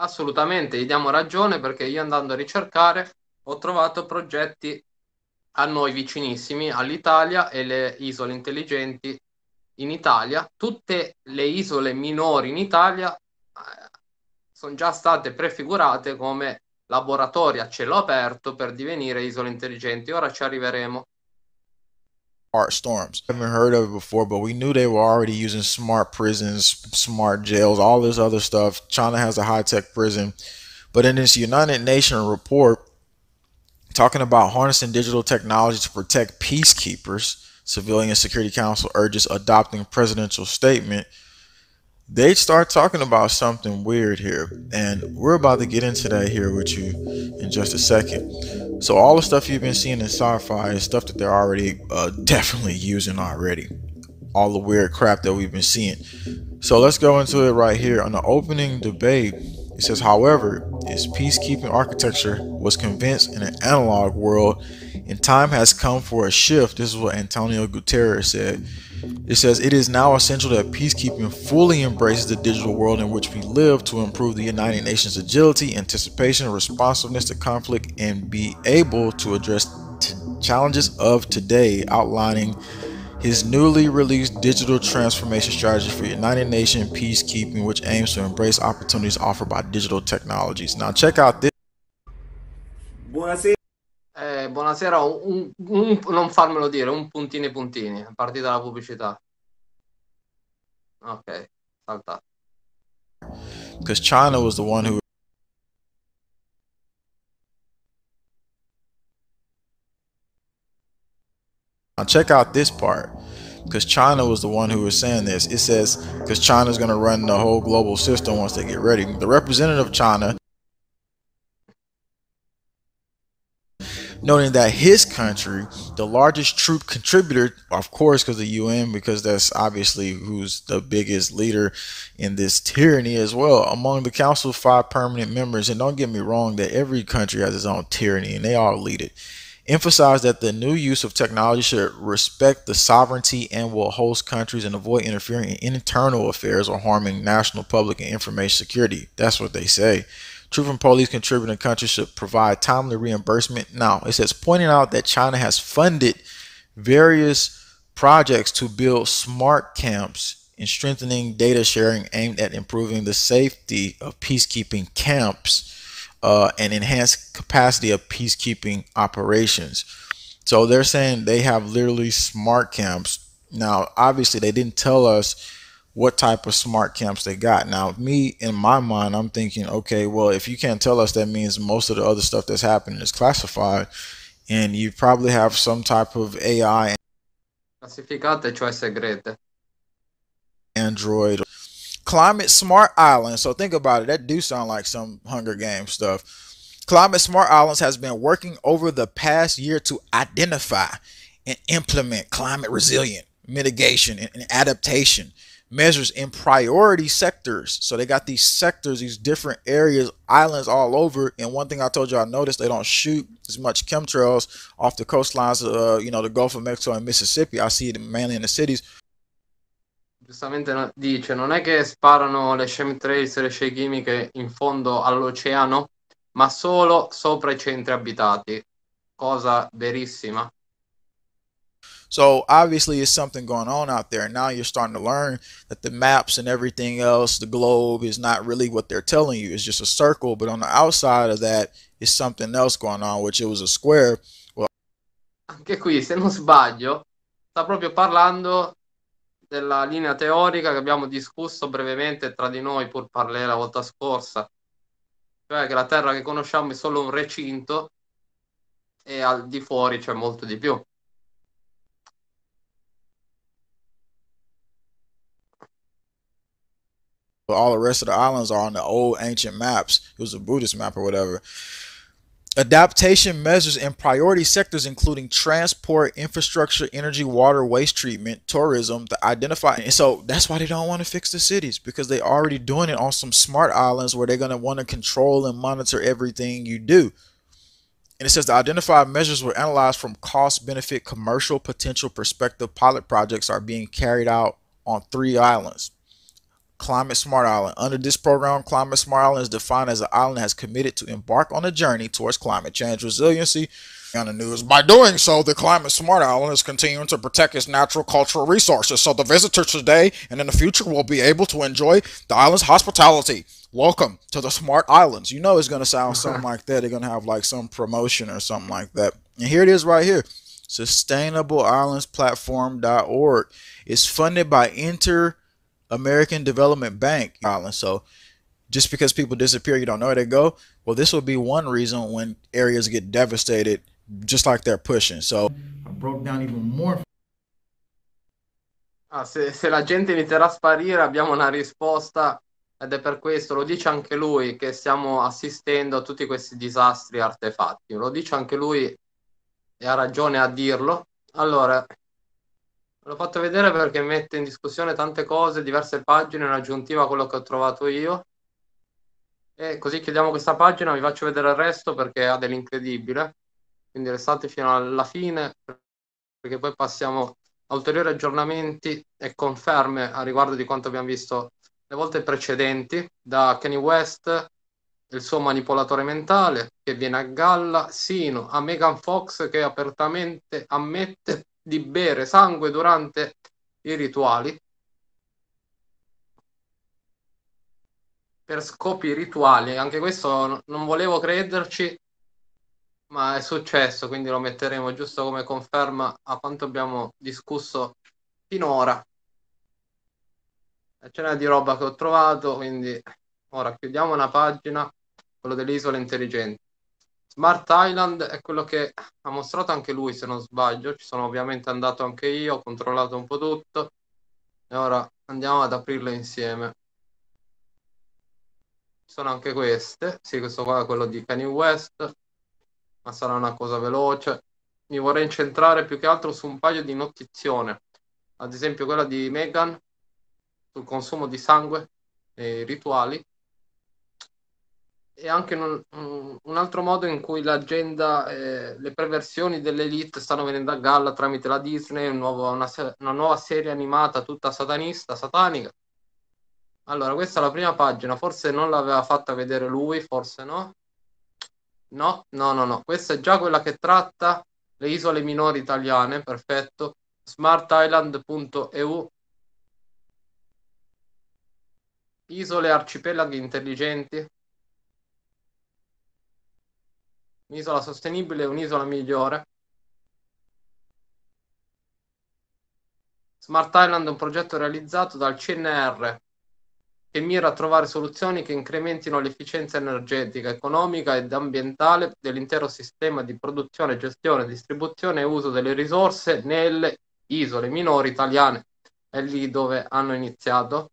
Assolutamente, gli diamo ragione perché io andando a ricercare ho trovato progetti a noi vicinissimi all'Italia e le isole intelligenti in Italia. Tutte le isole minori in Italia eh, sono già state prefigurate come laboratori a cielo aperto per divenire isole intelligenti. Ora ci arriveremo. Smart storms. I haven't heard of it before, but we knew they were already using smart prisons, smart jails, all this other stuff. China has a high tech prison. But in this United Nations report, Talking about harnessing digital technology to protect peacekeepers, Civilian Security Council urges adopting presidential statement. They start talking about something weird here, and we're about to get into that here with you in just a second. So all the stuff you've been seeing in sci-fi is stuff that they're already uh, definitely using already. All the weird crap that we've been seeing. So let's go into it right here on the opening debate it says, however, its peacekeeping architecture was convinced in an analog world, and time has come for a shift. This is what Antonio Guterres said. It says, it is now essential that peacekeeping fully embraces the digital world in which we live to improve the United Nations' agility, anticipation, responsiveness to conflict, and be able to address challenges of today, outlining his newly released digital transformation strategy for United Nations peacekeeping, which aims to embrace opportunities offered by digital technologies. Now, check out this. Buonasera. Eh, buonasera, un, un, non farmelo dire, un puntini puntini, Partita dalla pubblicità. Ok, Salta. Because China was the one who Now check out this part because China was the one who was saying this. It says because China's going to run the whole global system once they get ready. The representative of China noting that his country, the largest troop contributor, of course, because the UN, because that's obviously who's the biggest leader in this tyranny as well, among the council's five permanent members. And don't get me wrong, that every country has its own tyranny and they all lead it emphasized that the new use of technology should respect the sovereignty and will host countries and avoid interfering in internal affairs or harming national public and information security. That's what they say. Troop and police contributing countries should provide timely reimbursement. Now, it says pointing out that China has funded various projects to build smart camps and strengthening data sharing aimed at improving the safety of peacekeeping camps uh, and enhanced capacity of peacekeeping operations. So they're saying they have literally smart camps. Now, obviously, they didn't tell us what type of smart camps they got. Now, me in my mind, I'm thinking, okay, well, if you can't tell us, that means most of the other stuff that's happening is classified, and you probably have some type of AI. Classificate cioè segreto. Android Climate Smart Island. So think about it. That do sound like some Hunger Game stuff. Climate Smart Islands has been working over the past year to identify and implement climate resilient mitigation and adaptation measures in priority sectors. So they got these sectors, these different areas, islands all over. And one thing I told you I noticed they don't shoot as much chemtrails off the coastlines, of, uh, you know, the Gulf of Mexico and Mississippi. I see it mainly in the cities. giustamente dice, non è che sparano le chemtrails e le scie chimiche in fondo all'oceano, ma solo sopra i centri abitati. Cosa verissima. So obviously, it's something going on out there. Now you're starting to learn that the maps and everything else, the globe, is not really what they're telling you. It's just a circle, but on the outside of that is something else going on, which it was a square. Well, anche qui, se non sbaglio, sta proprio parlando della linea teorica che abbiamo discusso brevemente tra di noi pur parlé la volta scorsa, cioè che la Terra che conosciamo è solo un recinto e al di fuori c'è molto di più. But all the rest of the islands are on the old ancient maps. It was a Buddhist map or whatever. Adaptation measures in priority sectors including transport, infrastructure, energy, water, waste treatment, tourism, to identify. And so that's why they don't want to fix the cities because they're already doing it on some smart islands where they're going to want to control and monitor everything you do. And it says the identified measures were analyzed from cost benefit, commercial potential perspective. Pilot projects are being carried out on three islands. Climate Smart Island. Under this program, Climate Smart Island is defined as an island that has committed to embark on a journey towards climate change resiliency. On the news, by doing so, the Climate Smart Island is continuing to protect its natural cultural resources, so the visitors today and in the future will be able to enjoy the island's hospitality. Welcome to the Smart Islands. You know it's gonna sound something like that. They're gonna have like some promotion or something like that. And here it is right here. Sustainable Islands Platform.org It's funded by Inter American Development Bank Island. So just because people disappear, you don't know where they go. Well, this will be one reason when areas get devastated, just like they're pushing. So I broke down even more. Ah, se, se la gente inizierà a sparire abbiamo una risposta ed è per questo, lo dice anche lui, che stiamo assistendo a tutti questi disastri artefatti. Lo dice anche lui e ha ragione a dirlo. Allora, L'ho fatto vedere perché mette in discussione tante cose, diverse pagine, in un'aggiuntiva a quello che ho trovato io. E così chiudiamo questa pagina, vi faccio vedere il resto perché ha dell'incredibile. Quindi restate fino alla fine perché poi passiamo a ulteriori aggiornamenti e conferme a riguardo di quanto abbiamo visto le volte precedenti da Kanye West il suo manipolatore mentale che viene a galla sino a Megan Fox che apertamente ammette di bere sangue durante i rituali per scopi rituali. Anche questo non volevo crederci, ma è successo, quindi lo metteremo giusto come conferma a quanto abbiamo discusso finora. Ce n'è di roba che ho trovato, quindi ora chiudiamo una pagina, quello dell'isola intelligente. Smart Island è quello che ha mostrato anche lui, se non sbaglio. Ci sono ovviamente andato anche io, ho controllato un po' tutto. E ora andiamo ad aprirle insieme. Ci sono anche queste. Sì, questo qua è quello di Kanye West, ma sarà una cosa veloce. Mi vorrei incentrare più che altro su un paio di notizie. Ad esempio quella di Megan sul consumo di sangue e rituali è anche un, un, altro modo in cui l'agenda, eh, le perversioni dell'elite stanno venendo a galla tramite la Disney, un nuovo, una, una, nuova serie animata tutta satanista, satanica. Allora, questa è la prima pagina, forse non l'aveva fatta vedere lui, forse no. No, no, no, no. Questa è già quella che tratta le isole minori italiane, perfetto. smartisland.eu Isole arcipelaghi intelligenti Un'isola sostenibile è un'isola migliore. Smart Island è un progetto realizzato dal CNR che mira a trovare soluzioni che incrementino l'efficienza energetica, economica ed ambientale dell'intero sistema di produzione, gestione, distribuzione e uso delle risorse nelle isole minori italiane. È lì dove hanno iniziato.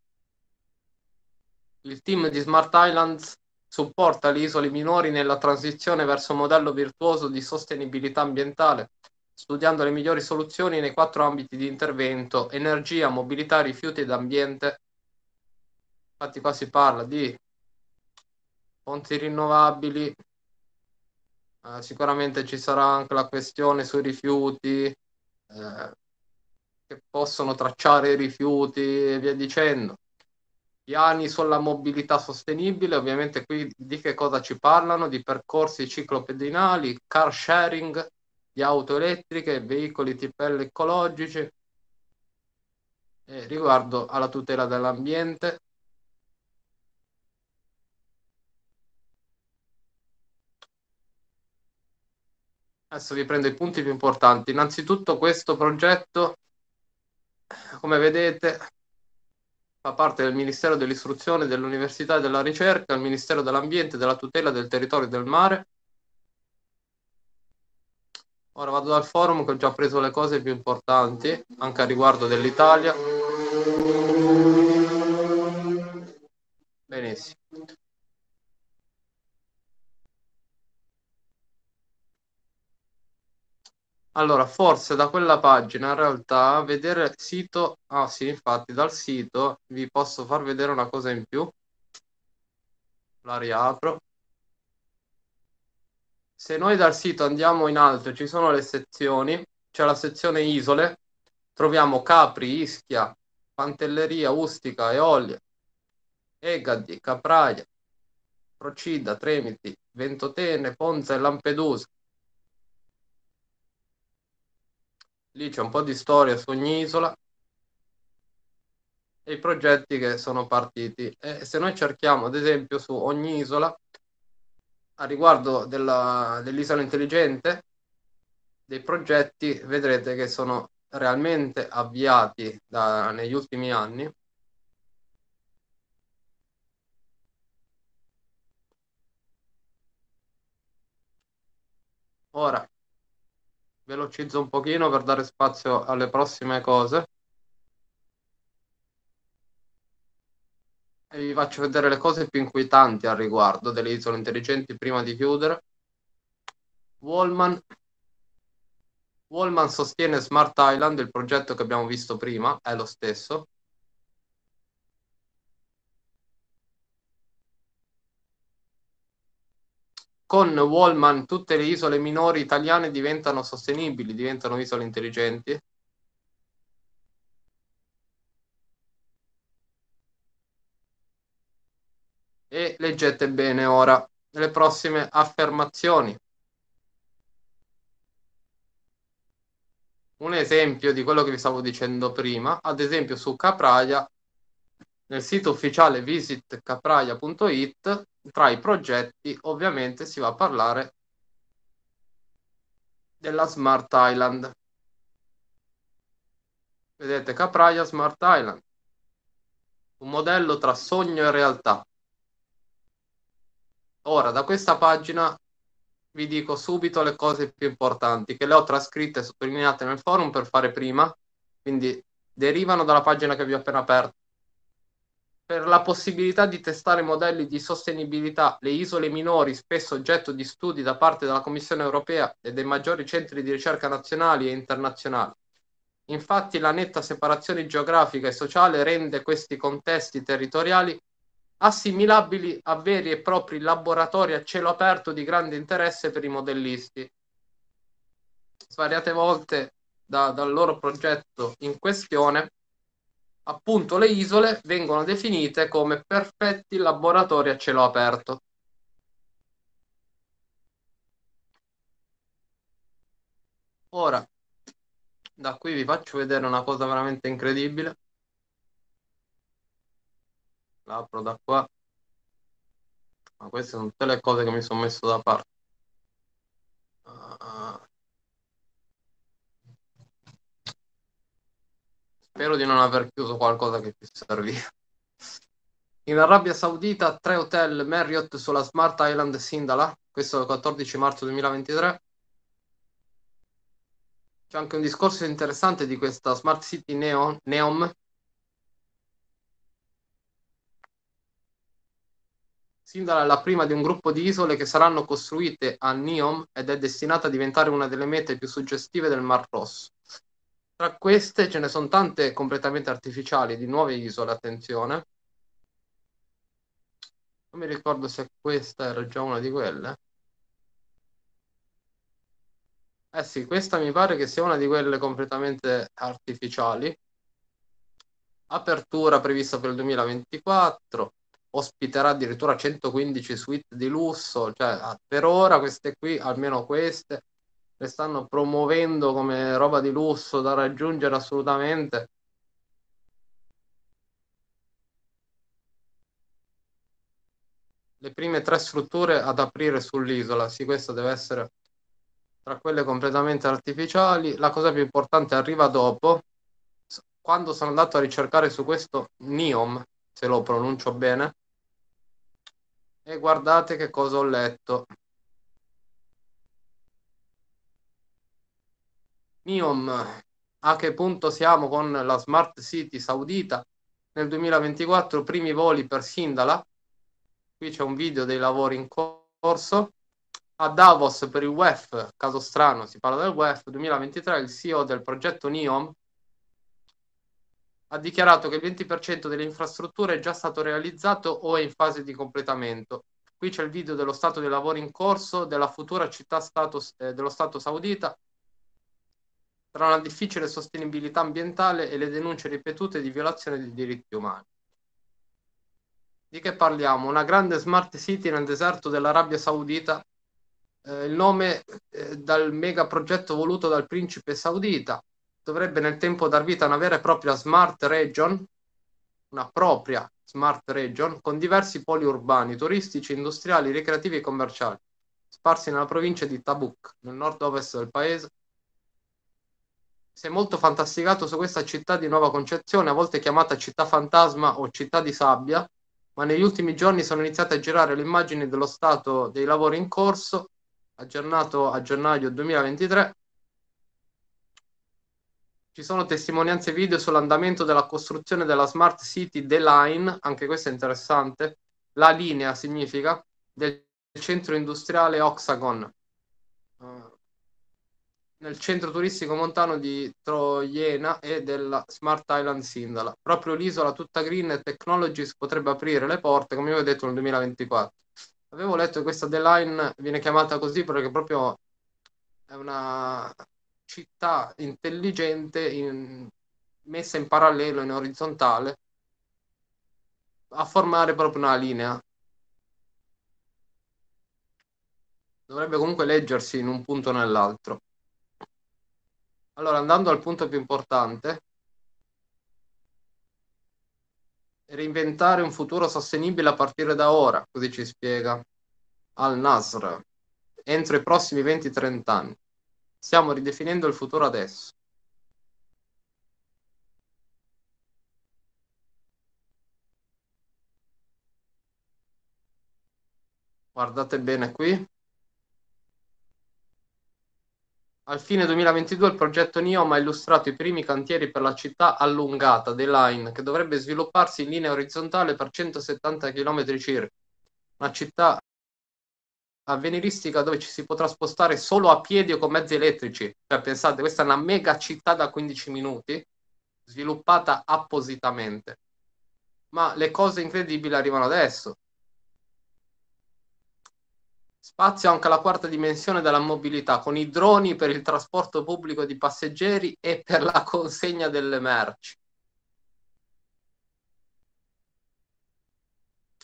Il team di Smart Islands supporta le isole minori nella transizione verso un modello virtuoso di sostenibilità ambientale, studiando le migliori soluzioni nei quattro ambiti di intervento, energia, mobilità, rifiuti ed ambiente. Infatti qua si parla di fonti rinnovabili, eh, sicuramente ci sarà anche la questione sui rifiuti, eh, che possono tracciare i rifiuti e via dicendo piani sulla mobilità sostenibile, ovviamente qui di che cosa ci parlano? Di percorsi ciclopedinali, car sharing di auto elettriche, veicoli TPL ecologici, eh, riguardo alla tutela dell'ambiente. Adesso vi prendo i punti più importanti. Innanzitutto questo progetto, come vedete, fa parte del Ministero dell'Istruzione, dell'Università e della Ricerca, il Ministero dell'Ambiente, della Tutela del Territorio e del Mare. Ora vado dal forum che ho già preso le cose più importanti, anche a riguardo dell'Italia. Benissimo. Allora, forse da quella pagina in realtà vedere il sito, ah sì, infatti dal sito vi posso far vedere una cosa in più. La riapro. Se noi dal sito andiamo in alto, ci sono le sezioni, c'è la sezione isole, troviamo Capri, Ischia, Pantelleria, Ustica, Eolia, Egadi, Capraia, Procida, Tremiti, Ventotene, Ponza e Lampedusa. lì c'è un po' di storia su ogni isola e i progetti che sono partiti. E se noi cerchiamo, ad esempio, su ogni isola, a riguardo della, dell'isola intelligente, dei progetti vedrete che sono realmente avviati da, negli ultimi anni. Ora, velocizzo un pochino per dare spazio alle prossime cose. E vi faccio vedere le cose più inquietanti al riguardo delle isole intelligenti prima di chiudere. Wallman. Wallman sostiene Smart Island, il progetto che abbiamo visto prima, è lo stesso, con Wallman tutte le isole minori italiane diventano sostenibili, diventano isole intelligenti? E leggete bene ora le prossime affermazioni. Un esempio di quello che vi stavo dicendo prima, ad esempio su Capraia nel sito ufficiale visitcapraia.it, tra i progetti, ovviamente si va a parlare della Smart Island. Vedete Capraia Smart Island, un modello tra sogno e realtà. Ora, da questa pagina vi dico subito le cose più importanti che le ho trascritte e sottolineate nel forum per fare prima, quindi derivano dalla pagina che vi ho appena aperto per la possibilità di testare modelli di sostenibilità, le isole minori, spesso oggetto di studi da parte della Commissione europea e dei maggiori centri di ricerca nazionali e internazionali. Infatti la netta separazione geografica e sociale rende questi contesti territoriali assimilabili a veri e propri laboratori a cielo aperto di grande interesse per i modellisti. Svariate volte da, dal loro progetto in questione appunto le isole vengono definite come perfetti laboratori a cielo aperto. Ora, da qui vi faccio vedere una cosa veramente incredibile. L'apro da qua. Ma queste sono tutte le cose che mi sono messo da parte. Ah, ah. Spero di non aver chiuso qualcosa che ti serviva. In Arabia Saudita, tre hotel Marriott sulla Smart Island Sindala, questo è il 14 marzo 2023. C'è anche un discorso interessante di questa Smart City Neon, Neom. Sindala è la prima di un gruppo di isole che saranno costruite a Neom ed è destinata a diventare una delle mete più suggestive del Mar Rosso. Tra queste ce ne sono tante completamente artificiali, di nuove isole, attenzione. Non mi ricordo se questa era già una di quelle. Eh sì, questa mi pare che sia una di quelle completamente artificiali. Apertura prevista per il 2024, ospiterà addirittura 115 suite di lusso, cioè ah, per ora queste qui, almeno queste, le stanno promuovendo come roba di lusso da raggiungere assolutamente. Le prime tre strutture ad aprire sull'isola, sì, questa deve essere tra quelle completamente artificiali. La cosa più importante arriva dopo. Quando sono andato a ricercare su questo NIOM, se lo pronuncio bene, e guardate che cosa ho letto. NIOM, a che punto siamo con la Smart City saudita? Nel 2024 primi voli per Sindala, qui c'è un video dei lavori in corso. A Davos per il WEF, caso strano, si parla del WEF, 2023 il CEO del progetto NIOM ha dichiarato che il 20% delle infrastrutture è già stato realizzato o è in fase di completamento. Qui c'è il video dello stato dei lavori in corso della futura città stato, eh, dello Stato saudita, tra una difficile sostenibilità ambientale e le denunce ripetute di violazione dei diritti umani. Di che parliamo? Una grande smart city nel deserto dell'Arabia Saudita, eh, il nome eh, dal megaprogetto voluto dal principe saudita, dovrebbe nel tempo dar vita a una vera e propria smart region, una propria smart region, con diversi poli urbani, turistici, industriali, ricreativi e commerciali, sparsi nella provincia di Tabuk, nel nord-ovest del paese, si è molto fantasticato su questa città di nuova concezione, a volte chiamata città fantasma o città di sabbia, ma negli ultimi giorni sono iniziate a girare le immagini dello stato dei lavori in corso, aggiornato a gennaio 2023. Ci sono testimonianze video sull'andamento della costruzione della Smart City The Line, anche questo è interessante, la linea significa, del centro industriale Oxagon. Uh, ah, nel centro turistico montano di Troiena e della Smart Island Sindala. Proprio l'isola tutta green technologies potrebbe aprire le porte, come vi ho detto, nel 2024. Avevo letto che questa deadline viene chiamata così perché proprio è una città intelligente in, messa in parallelo, in orizzontale, a formare proprio una linea dovrebbe comunque leggersi in un punto o nell'altro. Allora, andando al punto più importante, reinventare un futuro sostenibile a partire da ora, così ci spiega Al-Nasr, entro i prossimi 20-30 anni. Stiamo ridefinendo il futuro adesso. Guardate bene qui. Al fine 2022 il progetto NIOM ha illustrato i primi cantieri per la città allungata, The Line, che dovrebbe svilupparsi in linea orizzontale per 170 km circa. Una città avveniristica dove ci si potrà spostare solo a piedi o con mezzi elettrici. Cioè, pensate, questa è una mega città da 15 minuti, sviluppata appositamente. Ma le cose incredibili arrivano adesso. Spazio anche alla quarta dimensione della mobilità, con i droni per il trasporto pubblico di passeggeri e per la consegna delle merci.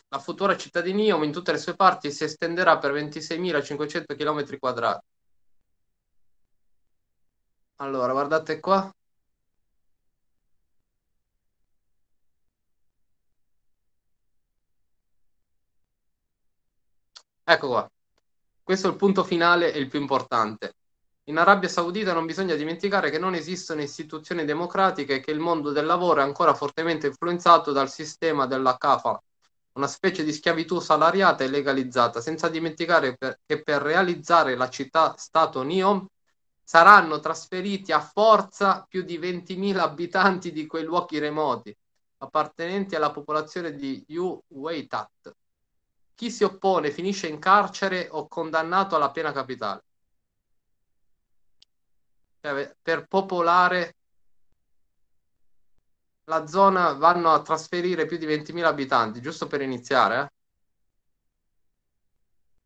La futura città di Nium in tutte le sue parti si estenderà per 26.500 km quadrati. Allora, guardate qua. Ecco qua. Questo è il punto finale e il più importante. In Arabia Saudita non bisogna dimenticare che non esistono istituzioni democratiche e che il mondo del lavoro è ancora fortemente influenzato dal sistema della CAFA, una specie di schiavitù salariata e legalizzata, senza dimenticare per, che per realizzare la città-stato NIOM saranno trasferiti a forza più di 20.000 abitanti di quei luoghi remoti, appartenenti alla popolazione di Uweitat, chi si oppone finisce in carcere o condannato alla pena capitale. Cioè, per popolare la zona vanno a trasferire più di 20.000 abitanti, giusto per iniziare. Eh?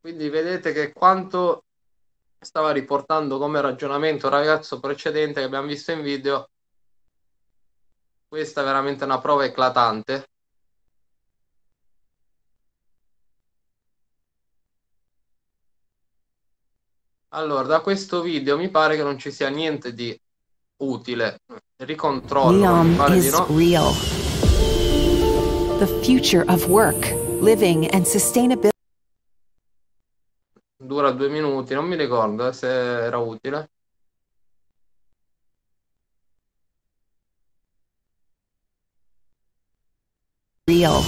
Quindi vedete che quanto stava riportando come ragionamento il ragazzo precedente che abbiamo visto in video, questa è veramente una prova eclatante Allora, da questo video mi pare che non ci sia niente di utile. Ricontrollo, Liam mi pare di no. Real. The future of work, living and sustainability. Dura due minuti, non mi ricordo eh, se era utile. Real.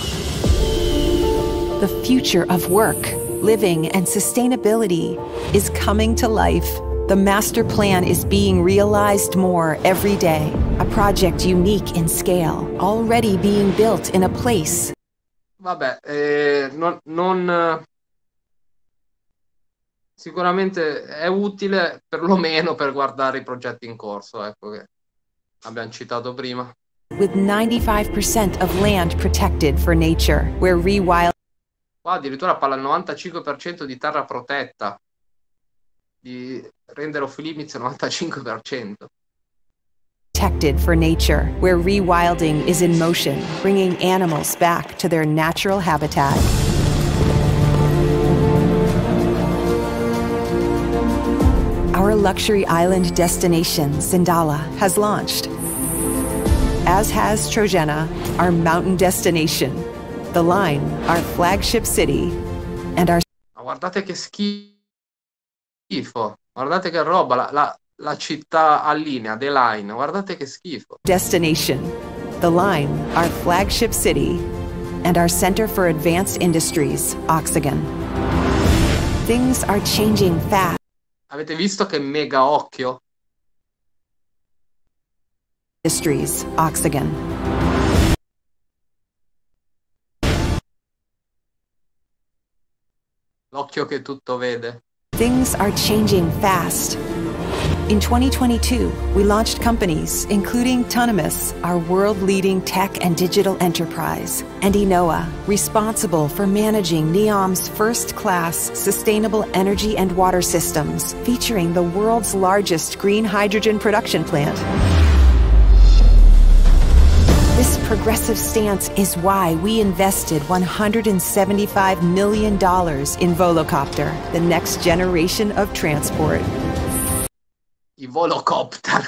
The future of work. living, and sustainability is coming to life. The master plan is being realized more every day, a project unique in scale, already being built in a place. Vabbè, eh, non, non eh, sicuramente è utile perlomeno per guardare i progetti in corso, ecco che abbiamo citato prima. With 95% of land protected for nature, where rewild Qua addirittura parla il 95% di terra protetta, di limits Philips 95%. protected for nature, where rewilding is in motion, bringing animals back to their natural habitat. Our luxury island destination, Sindala, has launched, as has Trojena, our mountain destination, the Line, our flagship city, and our... Guardate che schifo, guardate che roba, la, la, la città a linea, The Line, guardate che schifo. Destination, The Line, our flagship city, and our Center for Advanced Industries, Oxygen. Things are changing fast. Avete visto che mega occhio? Industries, Oxygen. l'occhio che tutto vede. Things are changing fast. In 2022, we launched companies including Tonimus, our world leading tech and digital enterprise, and Enoa, responsible for managing NEOM's first class sustainable energy and water systems, featuring the world's largest green hydrogen production plant progressive stance is why we invested $175 million in Volocopter, the next generation of transport. Volocopter.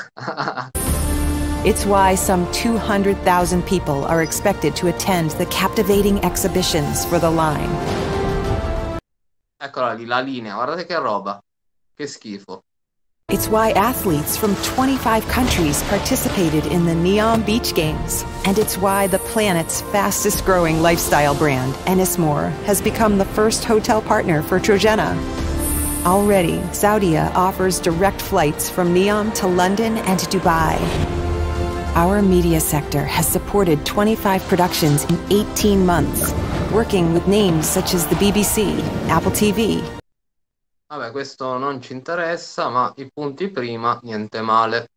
it's why some 200,000 people are expected to attend the captivating exhibitions for the line. Eccola lì, la linea, guardate che roba. Che schifo. It's why athletes from 25 countries participated in the Neon Beach Games. And it's why the planet's fastest growing lifestyle brand, Ennismore, has become the first hotel partner for Trojena. Already, Saudia offers direct flights from Neom to London and Dubai. Our media sector has supported 25 productions in 18 months, working with names such as the BBC, Apple TV, Vabbè, questo non ci interessa, ma i punti prima, niente male.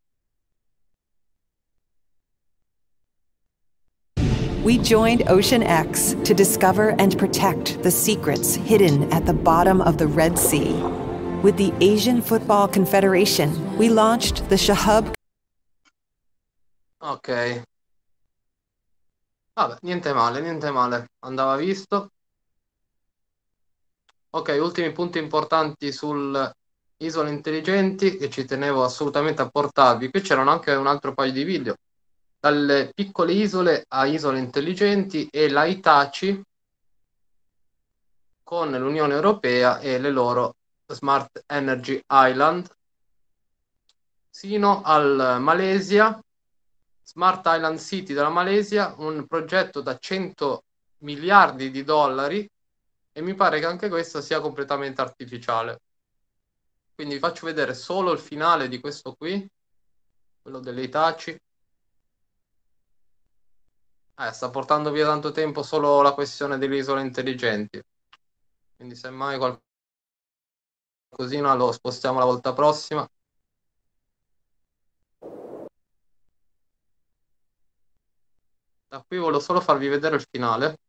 We joined Ocean X to discover and protect the secrets hidden at the bottom of the Red Sea. With the Asian Football Confederation, we launched the Shahab. Ok. Vabbè, niente male, niente male. Andava visto. Ok, ultimi punti importanti sul Isole Intelligenti che ci tenevo assolutamente a portarvi. Qui c'erano anche un altro paio di video, dalle piccole isole a isole intelligenti e la Itaci con l'Unione Europea e le loro Smart Energy Island, sino al Malesia, Smart Island City della Malesia, un progetto da 100 miliardi di dollari e mi pare che anche questo sia completamente artificiale. Quindi vi faccio vedere solo il finale di questo qui, quello delle Itaci. Eh, sta portando via tanto tempo solo la questione delle isole intelligenti. Quindi semmai qualcosina lo spostiamo la volta prossima. Da qui volevo solo farvi vedere il finale.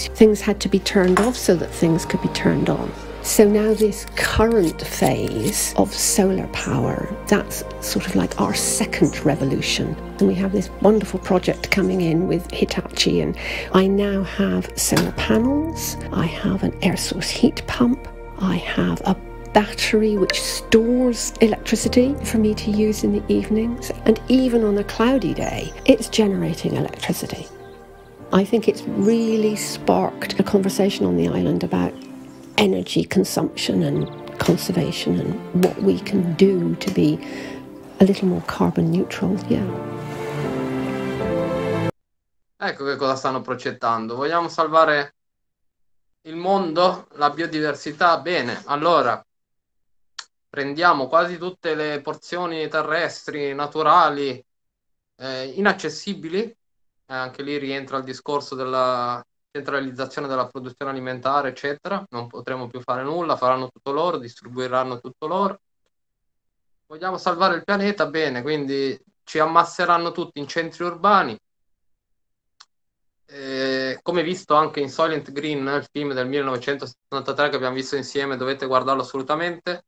things had to be turned off so that things could be turned on. So now this current phase of solar power, that's sort of like our second revolution. And we have this wonderful project coming in with Hitachi and I now have solar panels, I have an air source heat pump, I have a battery which stores electricity for me to use in the evenings and even on a cloudy day it's generating electricity I think it's really sparked a conversation on the island about energy consumption and conservation and what we can do to be a little more carbon neutral, yeah. Ecco che cosa stanno progettando. Vogliamo salvare il mondo, la biodiversità? Bene, allora prendiamo quasi tutte le porzioni terrestri, naturali, eh, inaccessibili eh, anche lì rientra il discorso della centralizzazione della produzione alimentare, eccetera, non potremo più fare nulla, faranno tutto loro, distribuiranno tutto loro. Vogliamo salvare il pianeta, bene, quindi ci ammasseranno tutti in centri urbani. Eh, come visto anche in Silent Green, il film del 1973 che abbiamo visto insieme, dovete guardarlo assolutamente.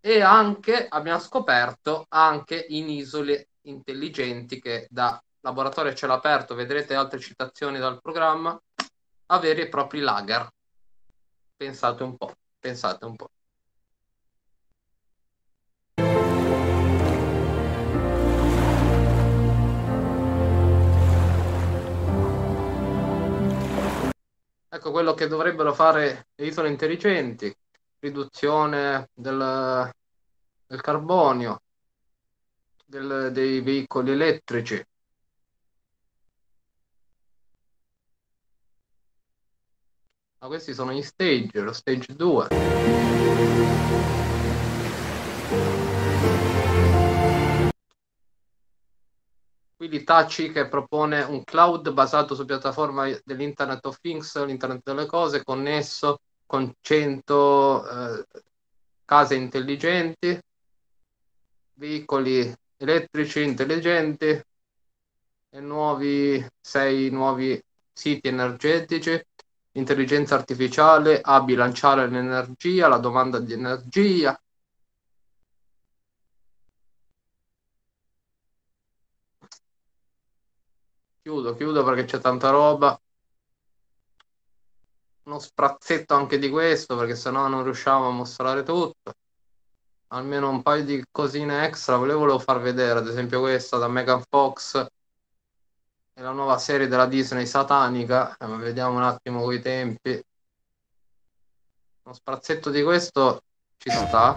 E anche abbiamo scoperto anche in isole intelligenti che da laboratorio a cielo aperto, vedrete altre citazioni dal programma, a veri e propri lager. Pensate un po', pensate un po'. Ecco quello che dovrebbero fare le isole intelligenti, riduzione del, del carbonio, del, dei veicoli elettrici, Ma questi sono gli stage, lo stage 2. Qui l'Itachi che propone un cloud basato su piattaforma dell'Internet of Things, l'Internet delle cose, connesso con 100 eh, case intelligenti, veicoli elettrici intelligenti e nuovi, sei nuovi siti energetici L'intelligenza artificiale a bilanciare l'energia, la domanda di energia, Chiudo, chiudo perché c'è tanta roba. Uno sprazzetto anche di questo perché sennò non riusciamo a mostrare tutto. Almeno un paio di cosine extra volevo far vedere, ad esempio questa da Megan Fox la nuova serie della Disney satanica, eh, vediamo un attimo coi tempi. Uno sprazzetto di questo ci sta.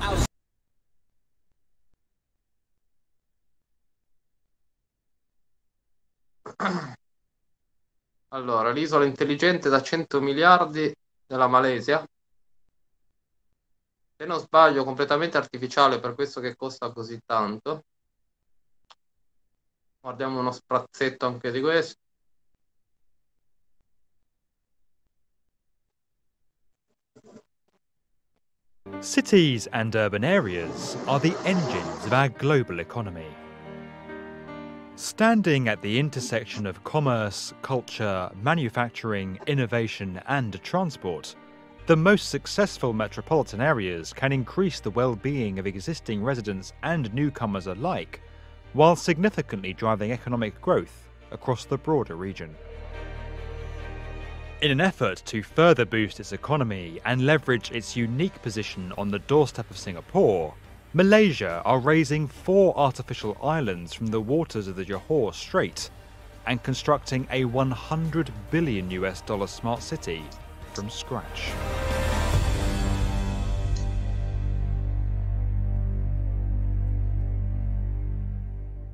Allora, l'isola intelligente da 100 miliardi della Malesia. Se non sbaglio, completamente artificiale, per questo che costa così tanto. Guardiamo uno sprazzetto anche di questo. Cities and urban areas are the engines of our global economy. Standing at the intersection of commerce, culture, manufacturing, innovation and transport, the most successful metropolitan areas can increase the well-being of existing residents and newcomers alike while significantly driving economic growth across the broader region. In an effort to further boost its economy and leverage its unique position on the doorstep of Singapore, Malaysia are raising four artificial islands from the waters of the Johor Strait and constructing a 100 billion US dollar smart city from scratch.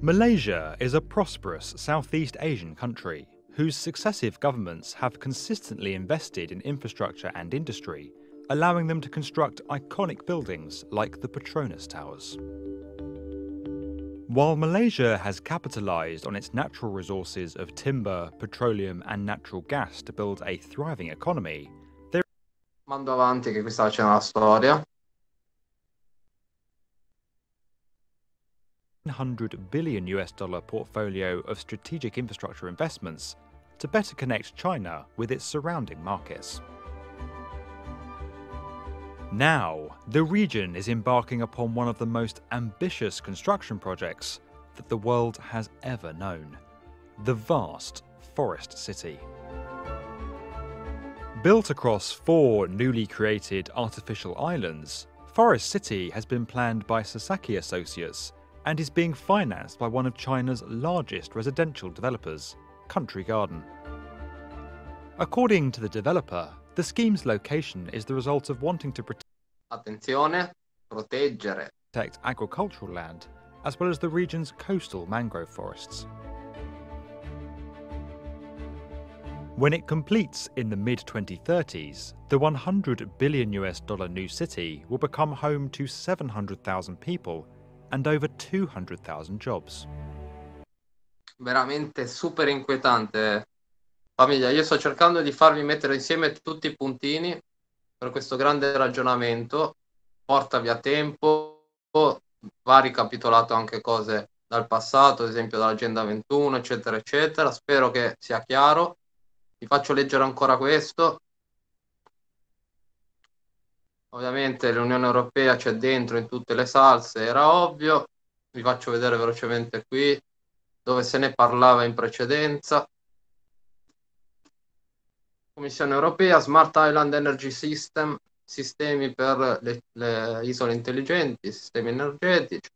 Malaysia is a prosperous Southeast Asian country whose successive governments have consistently invested in infrastructure and industry, allowing them to construct iconic buildings like the Petronas Towers. While Malaysia has capitalised on its natural resources of timber, petroleum and natural gas to build a thriving economy, there... Mando avanti che questa c'è una storia. $1,500 US dollar portfolio of strategic infrastructure investments to better connect China with its surrounding markets. Now, the region is embarking upon one of the most ambitious construction projects that the world has ever known the vast Forest City. Built across four newly created artificial islands, Forest City has been planned by Sasaki Associates and is being financed by one of China's largest residential developers, Country Garden. According to the developer, the scheme's location is the result of wanting to protect, protect agricultural land as well as the region's coastal mangrove forests. When it completes in the mid 2030s, the 100 billion US dollar new city will become home to 700,000 people and over 200,000 jobs. Veramente super inquietante. Famiglia, io sto cercando di farvi mettere insieme tutti i puntini per questo grande ragionamento. Portavi a tempo, va ricapitolato anche cose dal passato, ad esempio dall'Agenda 21, eccetera, eccetera. Spero che sia chiaro. Vi faccio leggere ancora questo. Ovviamente l'Unione Europea c'è dentro in tutte le salse, era ovvio. Vi faccio vedere velocemente qui dove se ne parlava in precedenza. Commissione Europea, Smart Island Energy System, sistemi per le, le isole intelligenti, sistemi energetici.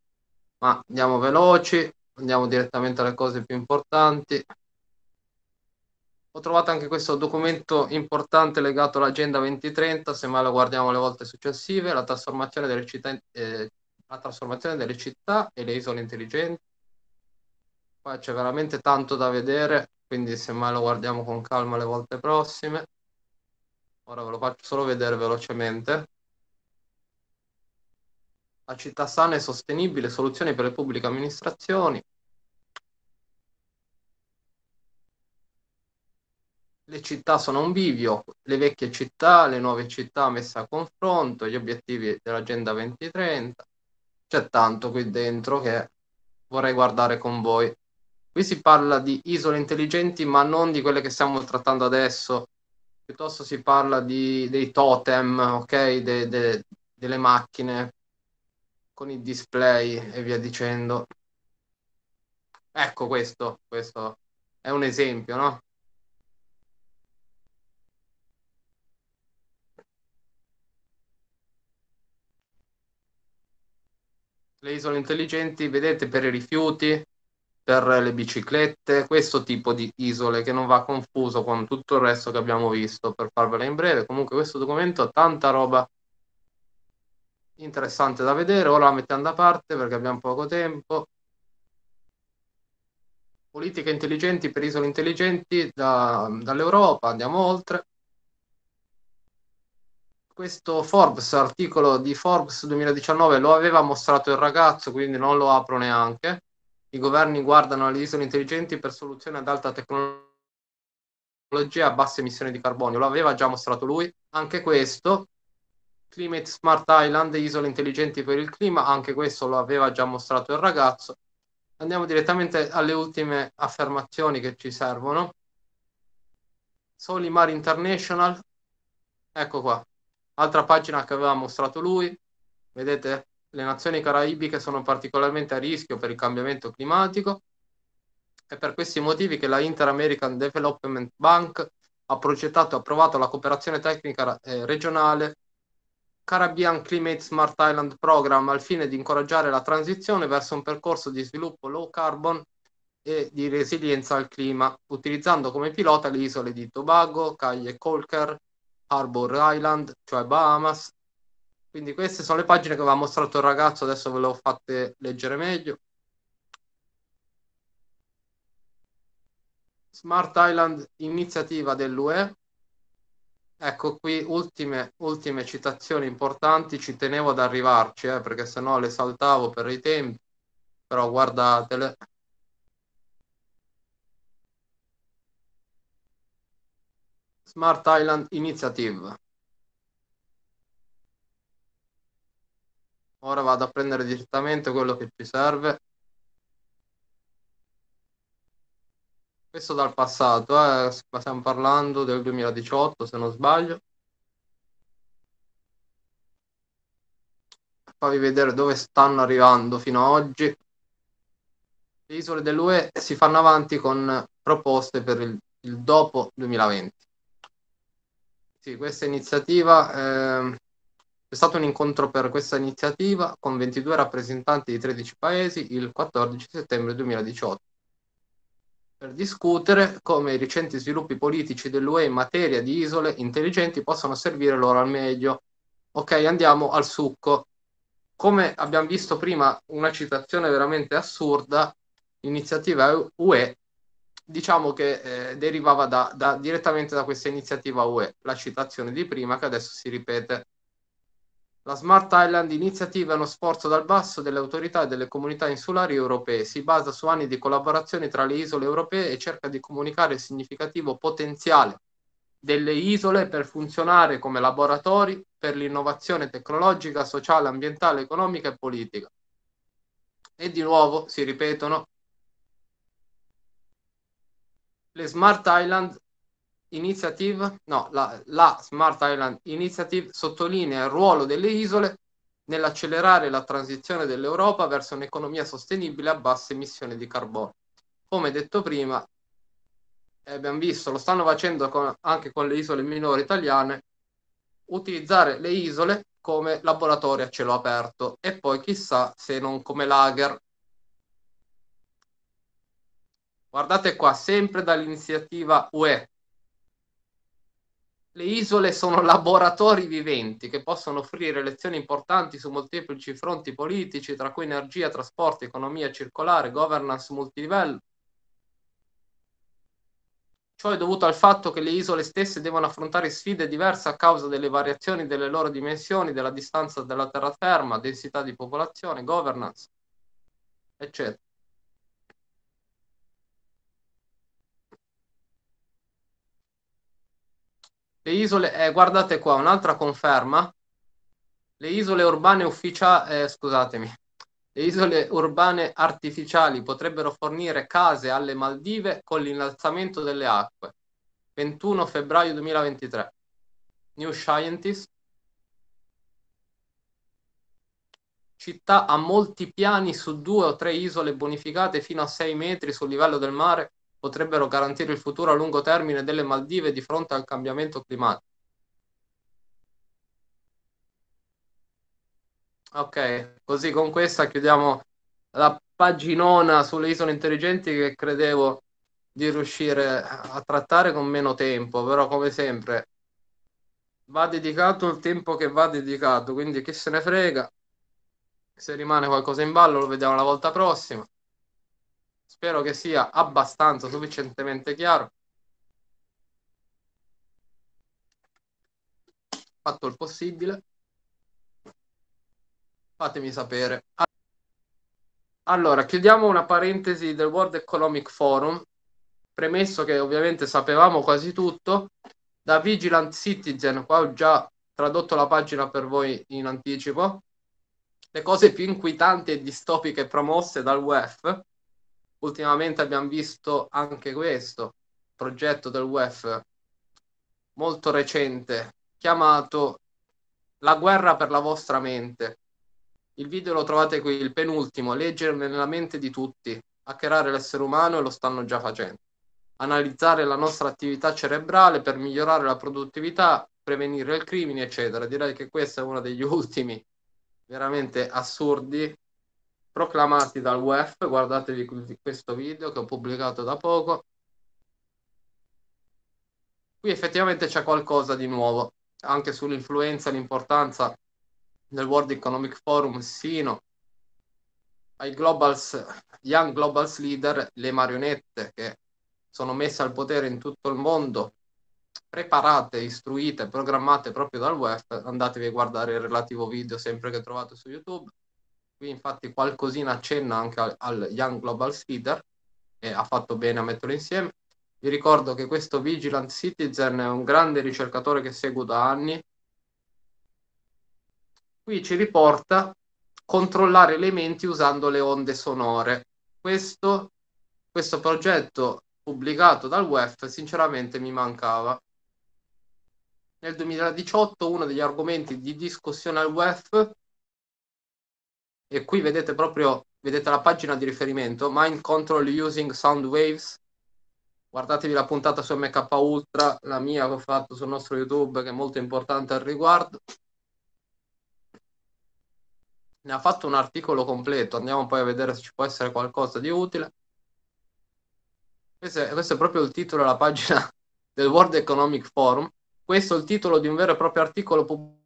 Ma andiamo veloci, andiamo direttamente alle cose più importanti. Ho trovato anche questo documento importante legato all'Agenda 2030, semmai lo guardiamo le volte successive, la trasformazione delle città, eh, la trasformazione delle città e le isole intelligenti. Qua c'è veramente tanto da vedere, quindi semmai lo guardiamo con calma le volte prossime. Ora ve lo faccio solo vedere velocemente. La città sana e sostenibile, soluzioni per le pubbliche amministrazioni, le città sono un bivio, le vecchie città, le nuove città messe a confronto, gli obiettivi dell'Agenda 2030. C'è tanto qui dentro che vorrei guardare con voi. Qui si parla di isole intelligenti, ma non di quelle che stiamo trattando adesso. Piuttosto si parla di, dei totem, ok? De, de, delle macchine con i display e via dicendo. Ecco questo, questo è un esempio, no? le isole intelligenti, vedete, per i rifiuti, per le biciclette, questo tipo di isole che non va confuso con tutto il resto che abbiamo visto, per farvela in breve. Comunque questo documento ha tanta roba interessante da vedere, ora la mettiamo da parte perché abbiamo poco tempo. Politiche intelligenti per isole intelligenti da, dall'Europa, andiamo oltre questo Forbes, articolo di Forbes 2019, lo aveva mostrato il ragazzo, quindi non lo apro neanche. I governi guardano le isole intelligenti per soluzioni ad alta tecnologia a basse emissioni di carbonio. Lo aveva già mostrato lui. Anche questo, Climate Smart Island, isole intelligenti per il clima, anche questo lo aveva già mostrato il ragazzo. Andiamo direttamente alle ultime affermazioni che ci servono. Solimar International, ecco qua, Altra pagina che aveva mostrato lui, vedete, le nazioni caraibiche sono particolarmente a rischio per il cambiamento climatico. È per questi motivi che la Inter-American Development Bank ha progettato e approvato la cooperazione tecnica eh, regionale Caribbean Climate Smart Island Program al fine di incoraggiare la transizione verso un percorso di sviluppo low carbon e di resilienza al clima, utilizzando come pilota le isole di Tobago, Caglie e Colker, Harbor Island, cioè Bahamas. Quindi queste sono le pagine che aveva mostrato il ragazzo, adesso ve le ho fatte leggere meglio. Smart Island, iniziativa dell'UE. Ecco qui ultime, ultime citazioni importanti, ci tenevo ad arrivarci eh, perché sennò le saltavo per i tempi, però guardatele. Smart Island Initiative. Ora vado a prendere direttamente quello che ci serve. Questo dal passato, eh, ma eh? stiamo parlando del 2018 se non sbaglio. Fammi vedere dove stanno arrivando fino ad oggi. Le isole dell'UE si fanno avanti con proposte per il, il dopo 2020. Sì, questa iniziativa eh, c'è stato un incontro per questa iniziativa con 22 rappresentanti di 13 paesi il 14 settembre 2018 per discutere come i recenti sviluppi politici dell'UE in materia di isole intelligenti possano servire loro al meglio. Ok, andiamo al succo. Come abbiamo visto prima, una citazione veramente assurda, l'iniziativa UE diciamo che eh, derivava da, da, direttamente da questa iniziativa UE, la citazione di prima che adesso si ripete. La Smart Island iniziativa è uno sforzo dal basso delle autorità e delle comunità insulari europee, si basa su anni di collaborazione tra le isole europee e cerca di comunicare il significativo potenziale delle isole per funzionare come laboratori per l'innovazione tecnologica, sociale, ambientale, economica e politica. E di nuovo si ripetono le Smart Island Initiative, no, la, la Smart Island Initiative sottolinea il ruolo delle isole nell'accelerare la transizione dell'Europa verso un'economia sostenibile a basse emissioni di carbonio. Come detto prima, eh, abbiamo visto, lo stanno facendo con, anche con le isole minori italiane, utilizzare le isole come laboratorio a cielo aperto e poi chissà se non come lager Guardate qua, sempre dall'iniziativa UE. Le isole sono laboratori viventi che possono offrire lezioni importanti su molteplici fronti politici, tra cui energia, trasporti, economia circolare, governance multilivello, Ciò è dovuto al fatto che le isole stesse devono affrontare sfide diverse a causa delle variazioni delle loro dimensioni, della distanza dalla terraferma, densità di popolazione, governance, eccetera. Le isole, eh, guardate qua, un'altra conferma. Le isole urbane ufficiali, eh, scusatemi, le isole urbane artificiali potrebbero fornire case alle Maldive con l'innalzamento delle acque. 21 febbraio 2023. New Scientist. Città a molti piani su due o tre isole bonificate fino a 6 metri sul livello del mare potrebbero garantire il futuro a lungo termine delle Maldive di fronte al cambiamento climatico. Ok, così con questa chiudiamo la paginona sulle isole intelligenti che credevo di riuscire a trattare con meno tempo, però come sempre va dedicato il tempo che va dedicato, quindi chi se ne frega, se rimane qualcosa in ballo lo vediamo la volta prossima. Spero che sia abbastanza sufficientemente chiaro. Fatto il possibile. Fatemi sapere. Allora, chiudiamo una parentesi del World Economic Forum. Premesso che ovviamente sapevamo quasi tutto, da Vigilant Citizen, qua ho già tradotto la pagina per voi in anticipo, le cose più inquietanti e distopiche promosse dal WEF ultimamente abbiamo visto anche questo progetto del WEF molto recente chiamato La guerra per la vostra mente. Il video lo trovate qui, il penultimo, leggere nella mente di tutti, hackerare l'essere umano e lo stanno già facendo. Analizzare la nostra attività cerebrale per migliorare la produttività, prevenire il crimine, eccetera. Direi che questo è uno degli ultimi veramente assurdi proclamati dal WEF, guardatevi questo video che ho pubblicato da poco. Qui effettivamente c'è qualcosa di nuovo, anche sull'influenza e l'importanza del World Economic Forum sino ai globals, Young Globals Leader, le marionette che sono messe al potere in tutto il mondo, preparate, istruite, programmate proprio dal WEF, andatevi a guardare il relativo video sempre che trovate su YouTube qui infatti qualcosina accenna anche al, al Young Global Seeder e ha fatto bene a metterlo insieme. Vi ricordo che questo Vigilant Citizen è un grande ricercatore che seguo da anni. Qui ci riporta controllare elementi usando le onde sonore. Questo, questo progetto pubblicato dal WEF sinceramente mi mancava. Nel 2018 uno degli argomenti di discussione al WEF e qui vedete proprio, vedete la pagina di riferimento, Mind Control Using Sound Waves, guardatevi la puntata su MK Ultra, la mia che ho fatto sul nostro YouTube, che è molto importante al riguardo. Ne ha fatto un articolo completo, andiamo poi a vedere se ci può essere qualcosa di utile. Questo è, questo è proprio il titolo della pagina del World Economic Forum. Questo è il titolo di un vero e proprio articolo pubblicato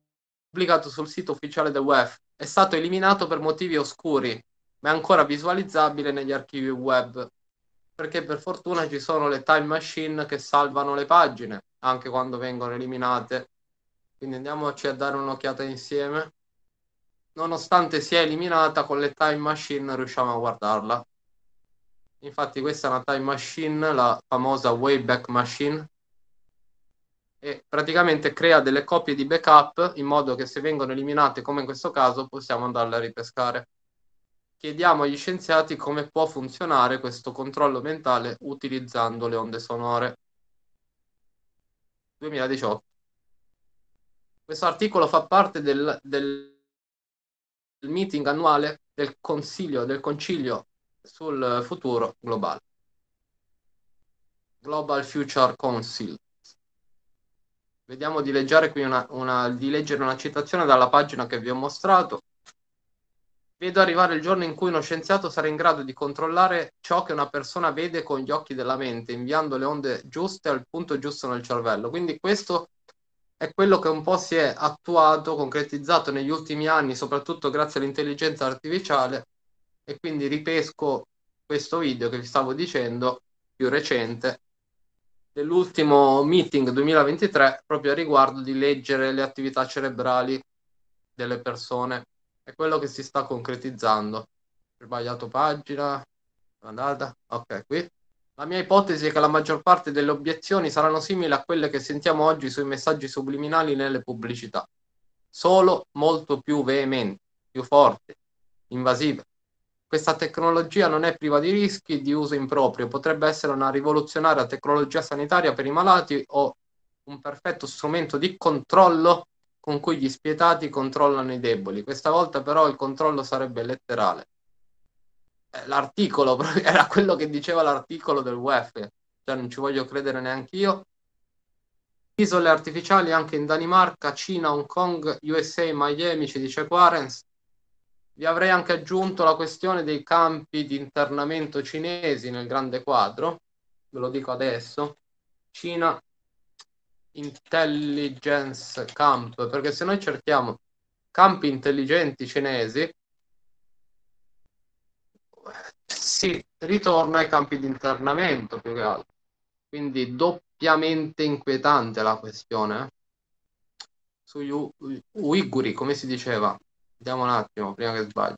pubblicato sul sito ufficiale del WEF, è stato eliminato per motivi oscuri, ma è ancora visualizzabile negli archivi web, perché per fortuna ci sono le time machine che salvano le pagine, anche quando vengono eliminate. Quindi andiamoci a dare un'occhiata insieme. Nonostante sia eliminata, con le time machine riusciamo a guardarla. Infatti questa è una time machine, la famosa Wayback Machine, e praticamente crea delle copie di backup in modo che se vengono eliminate, come in questo caso, possiamo andarle a ripescare. Chiediamo agli scienziati come può funzionare questo controllo mentale utilizzando le onde sonore. 2018. Questo articolo fa parte del, del meeting annuale del Consiglio del Concilio sul futuro globale. Global Future Council. Vediamo di leggere, qui una, una, di leggere una citazione dalla pagina che vi ho mostrato. Vedo arrivare il giorno in cui uno scienziato sarà in grado di controllare ciò che una persona vede con gli occhi della mente, inviando le onde giuste al punto giusto nel cervello. Quindi questo è quello che un po' si è attuato, concretizzato negli ultimi anni, soprattutto grazie all'intelligenza artificiale. E quindi ripesco questo video che vi stavo dicendo, più recente, dell'ultimo meeting 2023 proprio a riguardo di leggere le attività cerebrali delle persone. È quello che si sta concretizzando. Ho sbagliato pagina. Andata. Ok, qui. La mia ipotesi è che la maggior parte delle obiezioni saranno simili a quelle che sentiamo oggi sui messaggi subliminali nelle pubblicità, solo molto più veementi, più forti, invasive, questa tecnologia non è priva di rischi di uso improprio, potrebbe essere una rivoluzionaria tecnologia sanitaria per i malati o un perfetto strumento di controllo con cui gli spietati controllano i deboli. Questa volta però il controllo sarebbe letterale. Eh, l'articolo era quello che diceva l'articolo del WEF, cioè non ci voglio credere neanche io. Isole artificiali anche in Danimarca, Cina, Hong Kong, USA, Miami, ci dice Quarens vi avrei anche aggiunto la questione dei campi di internamento cinesi nel grande quadro, ve lo dico adesso, Cina Intelligence Camp, perché se noi cerchiamo campi intelligenti cinesi, si ritorna ai campi di internamento più che altro. Quindi doppiamente inquietante la questione. Eh. Sugli uiguri, come si diceva, Vediamo un attimo prima che sbaglio.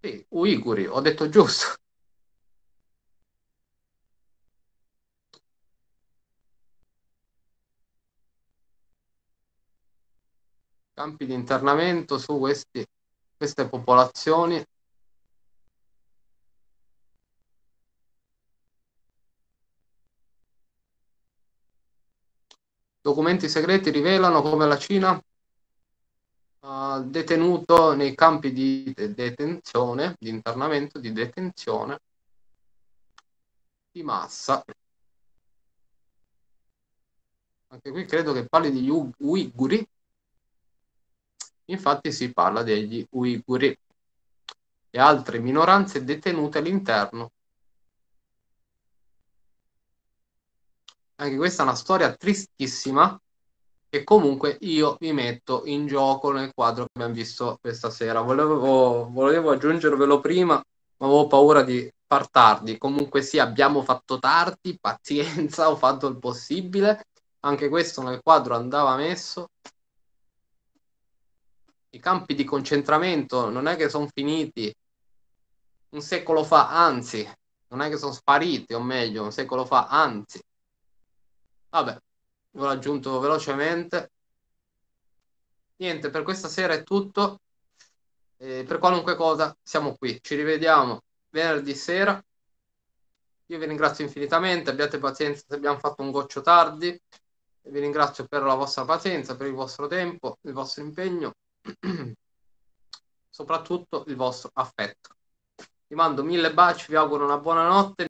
Sì, Uiguri, ho detto giusto. Campi di internamento su questi, queste popolazioni. Documenti segreti rivelano come la Cina detenuto nei campi di detenzione, di internamento, di detenzione di massa. Anche qui credo che parli degli uiguri. Infatti si parla degli uiguri e altre minoranze detenute all'interno anche questa è una storia tristissima che comunque io mi metto in gioco nel quadro che abbiamo visto questa sera. Volevo, volevo aggiungervelo prima, ma avevo paura di far tardi. Comunque sì, abbiamo fatto tardi, pazienza, ho fatto il possibile. Anche questo nel quadro andava messo. I campi di concentramento non è che sono finiti un secolo fa, anzi, non è che sono spariti, o meglio, un secolo fa, anzi. Vabbè, l'ho aggiunto velocemente. Niente, per questa sera è tutto. Eh, per qualunque cosa siamo qui. Ci rivediamo venerdì sera. Io vi ringrazio infinitamente, abbiate pazienza se abbiamo fatto un goccio tardi. Vi ringrazio per la vostra pazienza, per il vostro tempo, il vostro impegno, soprattutto il vostro affetto. Vi mando mille baci, vi auguro una buona notte.